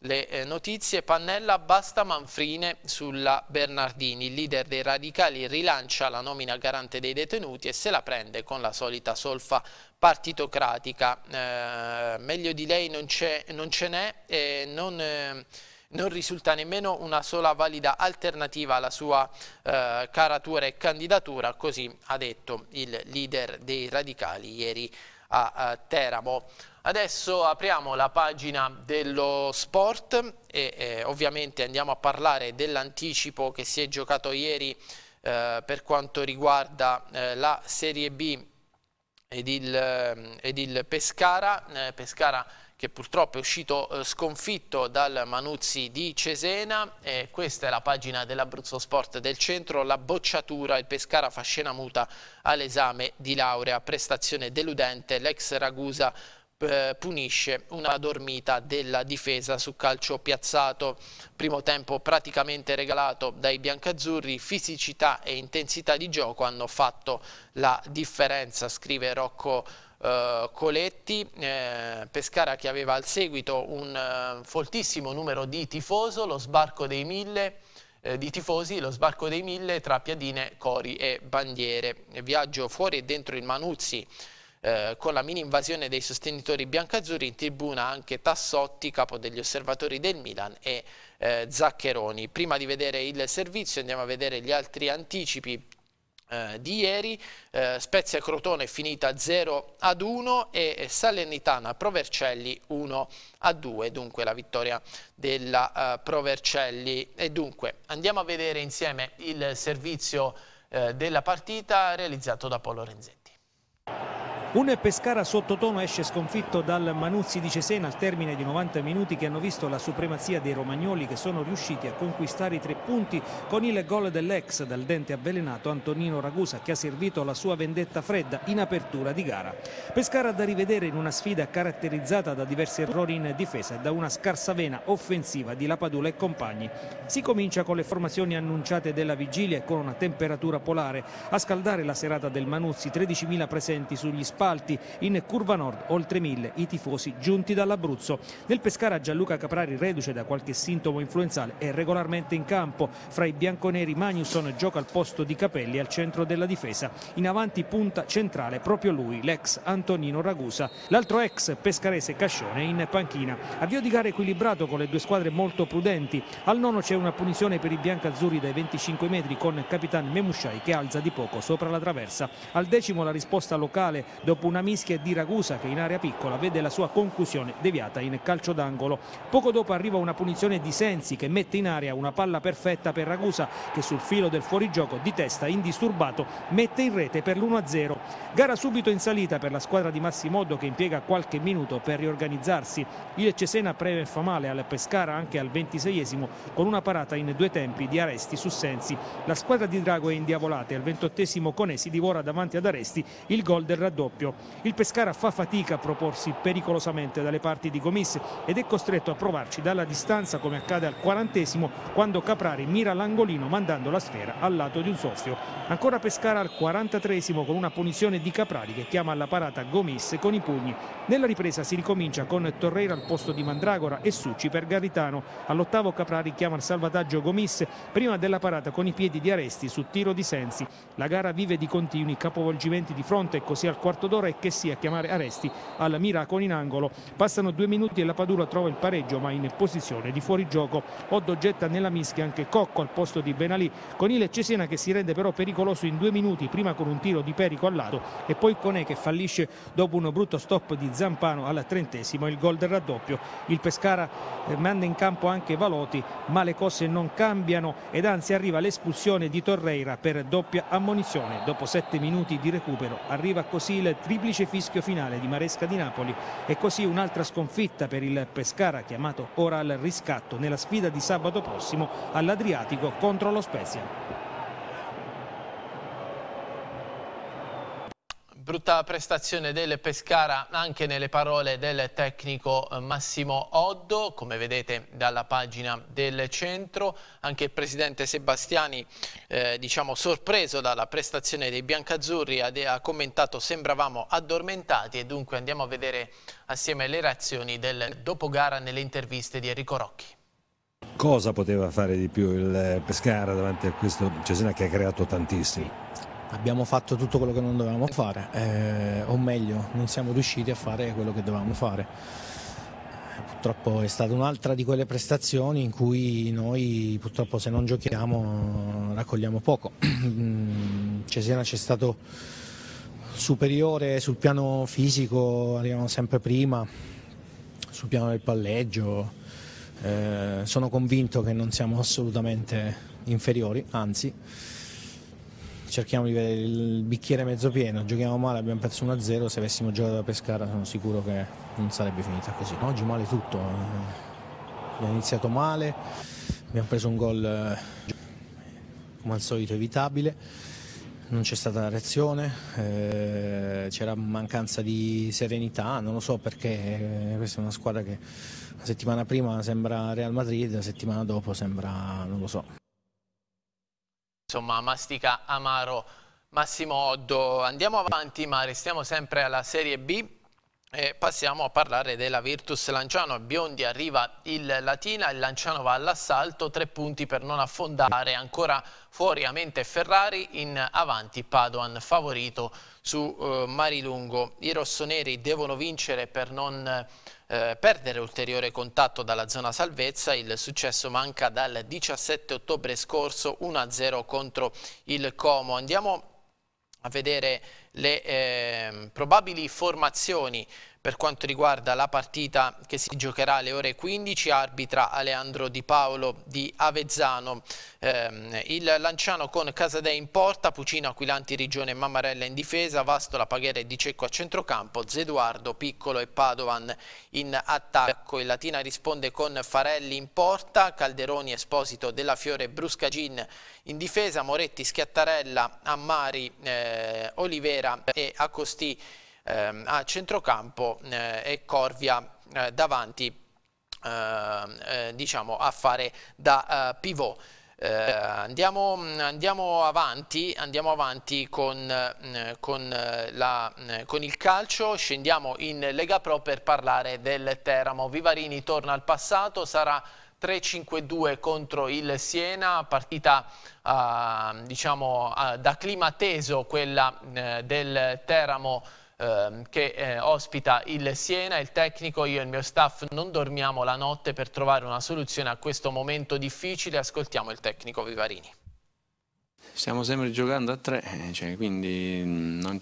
le eh, notizie. Pannella basta manfrine sulla Bernardini. Il leader dei radicali rilancia la nomina garante dei detenuti e se la prende con la solita solfa partitocratica. Eh, meglio di lei non, non ce n'è e non... Eh, non risulta nemmeno una sola valida alternativa alla sua eh, caratura e candidatura, così ha detto il leader dei radicali ieri a, a Teramo. Adesso apriamo la pagina dello sport e eh, ovviamente andiamo a parlare dell'anticipo che si è giocato ieri eh, per quanto riguarda eh, la Serie B ed il, eh, ed il Pescara. Eh, Pescara che purtroppo è uscito eh, sconfitto dal Manuzzi di Cesena. E questa è la pagina dell'Abruzzo Sport del centro, la bocciatura, il Pescara fa scena muta all'esame di laurea, prestazione deludente, l'ex Ragusa eh, punisce una dormita della difesa su calcio piazzato. Primo tempo praticamente regalato dai biancazzurri, fisicità e intensità di gioco hanno fatto la differenza, scrive Rocco Uh, Coletti, eh, Pescara che aveva al seguito un uh, foltissimo numero di tifoso, lo sbarco dei mille di tifosi, lo sbarco dei mille tra piadine, cori e bandiere. Viaggio fuori e dentro il Manuzzi eh, con la mini invasione dei sostenitori biancazzurri in tribuna anche Tassotti, capo degli osservatori del Milan e eh, Zaccheroni. Prima di vedere il servizio andiamo a vedere gli altri anticipi eh, di ieri, eh, Spezia Crotone finita 0 ad 1 e Salernitana Provercelli 1 a 2, dunque la vittoria della eh, Provercelli. E dunque andiamo a vedere insieme il servizio eh, della partita realizzato da Paolo Renzetti. Un Pescara sottotono esce sconfitto dal Manuzzi di Cesena al termine di 90 minuti che hanno visto la supremazia dei romagnoli che sono riusciti a conquistare i tre punti con il gol dell'ex dal dente avvelenato Antonino Ragusa che ha servito la sua vendetta fredda in apertura di gara. Pescara da rivedere in una sfida caratterizzata da diversi errori in difesa e da una scarsa vena offensiva di Lapadula e compagni. Si comincia con le formazioni annunciate della vigilia e con una temperatura polare a scaldare la serata del Manuzzi 13.000 presenti presenti sugli spalti in Curva Nord, oltre mille i tifosi giunti dall'Abruzzo. Nel Pescara Gianluca Caprari, reduce da qualche sintomo influenzale, è regolarmente in campo. Fra i bianconeri Magnusson gioca al posto di Capelli al centro della difesa. In avanti punta centrale proprio lui, l'ex Antonino Ragusa. L'altro ex pescarese Cascione in panchina. Avvio di gara equilibrato con le due squadre molto prudenti. Al nono c'è una punizione per i biancazzurri dai 25 metri con Capitan Memusciai che alza di poco sopra la traversa. Al decimo la risposta locale locale dopo una mischia di Ragusa che in area piccola vede la sua conclusione deviata in calcio d'angolo. Poco dopo arriva una punizione di Sensi che mette in area una palla perfetta per Ragusa che sul filo del fuorigioco di testa indisturbato mette in rete per l'1-0. Gara subito in salita per la squadra di Massimodo che impiega qualche minuto per riorganizzarsi. Il Cesena preve fa male al Pescara anche al 26esimo con una parata in due tempi di Aresti su Sensi. La squadra di Drago è indiavolata e al 28esimo Conesi divora davanti ad Aresti il gol gol del raddoppio. Il Pescara fa fatica a proporsi pericolosamente dalle parti di Gomis ed è costretto a provarci dalla distanza come accade al quarantesimo quando Caprari mira l'angolino mandando la sfera al lato di un soffio. Ancora Pescara al 43 con una punizione di Caprari che chiama alla parata Gomis con i pugni. Nella ripresa si ricomincia con Torreira al posto di Mandragora e Succi per Garritano. All'ottavo Caprari chiama il salvataggio Gomis prima della parata con i piedi di Aresti su tiro di Sensi. La gara vive di continui capovolgimenti di fronte Marco sia al quarto d'ora e che sia a chiamare Aresti al miracolo in angolo. Passano due minuti e la Padula trova il pareggio ma in posizione di fuorigioco. Oddo getta nella mischia anche Cocco al posto di Benalì con il Cesena che si rende però pericoloso in due minuti prima con un tiro di Perico al lato e poi Conè che fallisce dopo un brutto stop di Zampano al trentesimo il gol del raddoppio. Il Pescara eh, manda in campo anche Valoti ma le cose non cambiano ed anzi arriva l'espulsione di Torreira per doppia ammonizione. Dopo sette minuti di recupero arriva arriva così il triplice fischio finale di Maresca di Napoli e così un'altra sconfitta per il Pescara chiamato ora al riscatto nella sfida di sabato prossimo all'Adriatico contro lo Spezia. brutta prestazione del Pescara anche nelle parole del tecnico eh, Massimo Oddo, come vedete dalla pagina del centro. Anche il presidente Sebastiani, eh, diciamo sorpreso dalla prestazione dei biancazzurri, ha, ha commentato sembravamo addormentati e dunque andiamo a vedere assieme le reazioni del dopogara nelle interviste di Enrico Rocchi cosa poteva fare di più il Pescara davanti a questo Cesena che ha creato tantissimi? abbiamo fatto tutto quello che non dovevamo fare, eh, o meglio, non siamo riusciti a fare quello che dovevamo fare. Purtroppo è stata un'altra di quelle prestazioni in cui noi purtroppo se non giochiamo raccogliamo poco. Cesena <clears throat> mm, c'è stato superiore sul piano fisico, arriviamo sempre prima, sul piano del palleggio. Eh, sono convinto che non siamo assolutamente inferiori, anzi cerchiamo di vedere il bicchiere mezzo pieno, giochiamo male, abbiamo perso 1-0, se avessimo giocato a Pescara sono sicuro che non sarebbe finita così. Oggi male tutto, eh. abbiamo iniziato male, abbiamo preso un gol eh, come al solito evitabile, non c'è stata la reazione, eh, c'era mancanza di serenità, non lo so perché questa è una squadra che la settimana prima sembra Real Madrid, la settimana dopo sembra, non lo so insomma mastica amaro Massimo Oddo. Andiamo avanti ma restiamo sempre alla Serie B e passiamo a parlare della Virtus Lanciano, Biondi arriva il Latina, il Lanciano va all'assalto, tre punti per non affondare, ancora fuori a mente Ferrari, in avanti Padoan favorito su eh, Marilungo. I rossoneri devono vincere per non eh, perdere ulteriore contatto dalla zona salvezza, il successo manca dal 17 ottobre scorso 1-0 contro il Como. Andiamo a vedere le eh, probabili formazioni per quanto riguarda la partita che si giocherà alle ore 15, arbitra Aleandro Di Paolo di Avezzano. Eh, il Lanciano con Casadei in porta, Pucino, Aquilanti, Rigione e Mammarella in difesa, Vastola, Paghere Di Cecco a centrocampo, Zeduardo, Piccolo e Padovan in attacco. Ecco, il Latina risponde con Farelli in porta, Calderoni, Esposito, Della Fiore, Bruscagin in difesa, Moretti, Schiattarella, Ammari, eh, Olivera e Acostì ehm, a centrocampo eh, e Corvia eh, davanti ehm, eh, diciamo, a fare da eh, pivot. Eh, andiamo, andiamo, avanti, andiamo avanti con, eh, con, eh, la, eh, con, il calcio, scendiamo in Lega Pro per parlare del Teramo. Vivarini torna al passato, sarà 3-5-2 contro il Siena, partita ah, diciamo, ah, da clima teso quella del Teramo Ehm, che eh, ospita il Siena, il tecnico, io e il mio staff non dormiamo la notte per trovare una soluzione a questo momento difficile, ascoltiamo il tecnico Vivarini. Stiamo sempre giocando a tre, eh, cioè, quindi mm, non,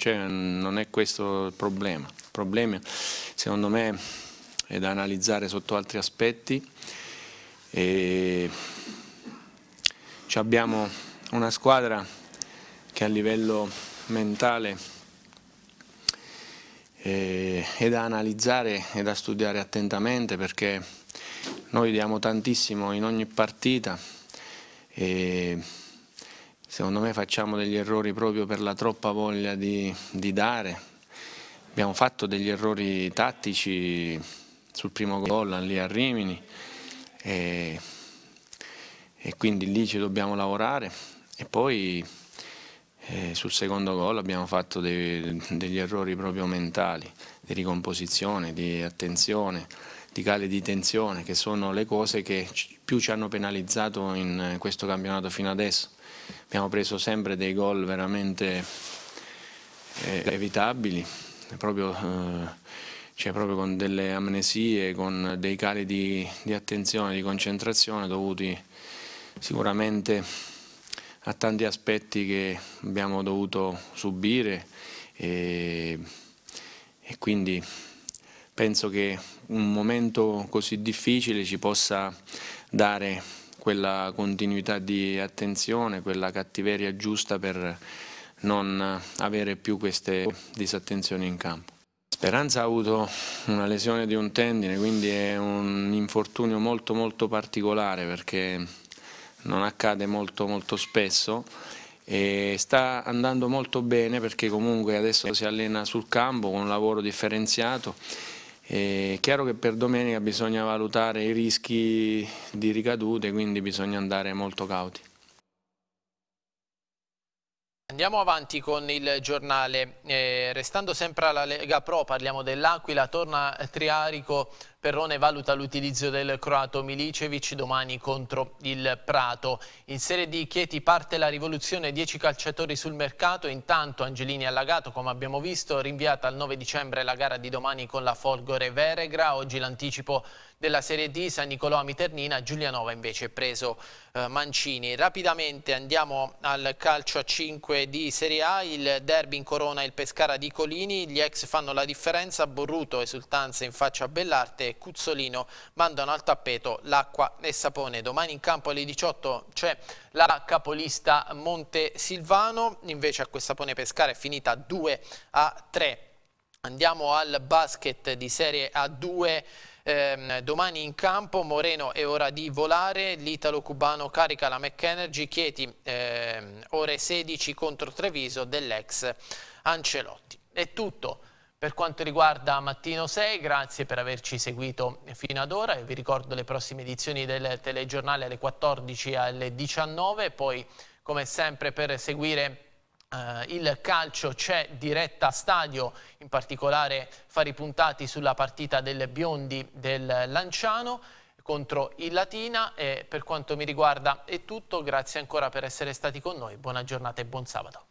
non, è questo il problema. Il problema secondo me è da analizzare sotto altri aspetti. E abbiamo una squadra che a livello mentale eh, è da analizzare e da studiare attentamente perché noi diamo tantissimo in ogni partita e secondo me facciamo degli errori proprio per la troppa voglia di, di dare. Abbiamo fatto degli errori tattici sul primo gol lì a Rimini e, e quindi lì ci dobbiamo lavorare e poi e sul secondo gol abbiamo fatto dei, degli errori proprio mentali, di ricomposizione, di attenzione, di cali di tensione, che sono le cose che più ci hanno penalizzato in questo campionato fino adesso. Abbiamo preso sempre dei gol veramente eh, evitabili, proprio, eh, cioè proprio, con delle amnesie, con dei cali di, di attenzione, di concentrazione dovuti sicuramente a tanti aspetti che abbiamo dovuto subire e, e quindi penso che un momento così difficile ci possa dare quella continuità di attenzione, quella cattiveria giusta per non avere più queste disattenzioni in campo. Speranza ha avuto una lesione di un tendine, quindi è un infortunio molto molto particolare perché non accade molto, molto spesso. E sta andando molto bene perché comunque adesso si allena sul campo con un lavoro differenziato. È chiaro che per domenica bisogna valutare i rischi di ricadute, quindi bisogna andare molto cauti. Andiamo avanti con il giornale, eh, restando sempre alla Lega Pro, parliamo dell'Aquila, torna Triarico, Perrone valuta l'utilizzo del croato Milicevic domani contro il Prato. In Serie di Chieti parte la rivoluzione, 10 calciatori sul mercato, intanto Angelini allagato come abbiamo visto, rinviata al 9 dicembre la gara di domani con la Folgore Veregra, oggi l'anticipo della Serie D, San Nicolò a Miternina, Giulianova invece preso eh, Mancini. Rapidamente andiamo al calcio a 5 di Serie A, il derby in corona il Pescara di Colini, gli ex fanno la differenza, Borruto esultanza in faccia a Bellarte e Cuzzolino mandano al tappeto l'acqua e sapone. Domani in campo alle 18 c'è la capolista Montesilvano, invece a questa pone Pescara è finita 2 a 3. Andiamo al basket di Serie A2 ehm, domani in campo, Moreno è ora di volare, l'italo-cubano carica la McEnergy, Chieti ehm, ore 16 contro Treviso dell'ex Ancelotti. È tutto per quanto riguarda Mattino 6, grazie per averci seguito fino ad ora vi ricordo le prossime edizioni del telegiornale alle 14 e alle 19, poi come sempre per seguire eh, il calcio c'è diretta a stadio, in particolare fare i puntati sulla partita del Biondi del Lanciano contro il Latina e per quanto mi riguarda è tutto, grazie ancora per essere stati con noi, buona giornata e buon sabato.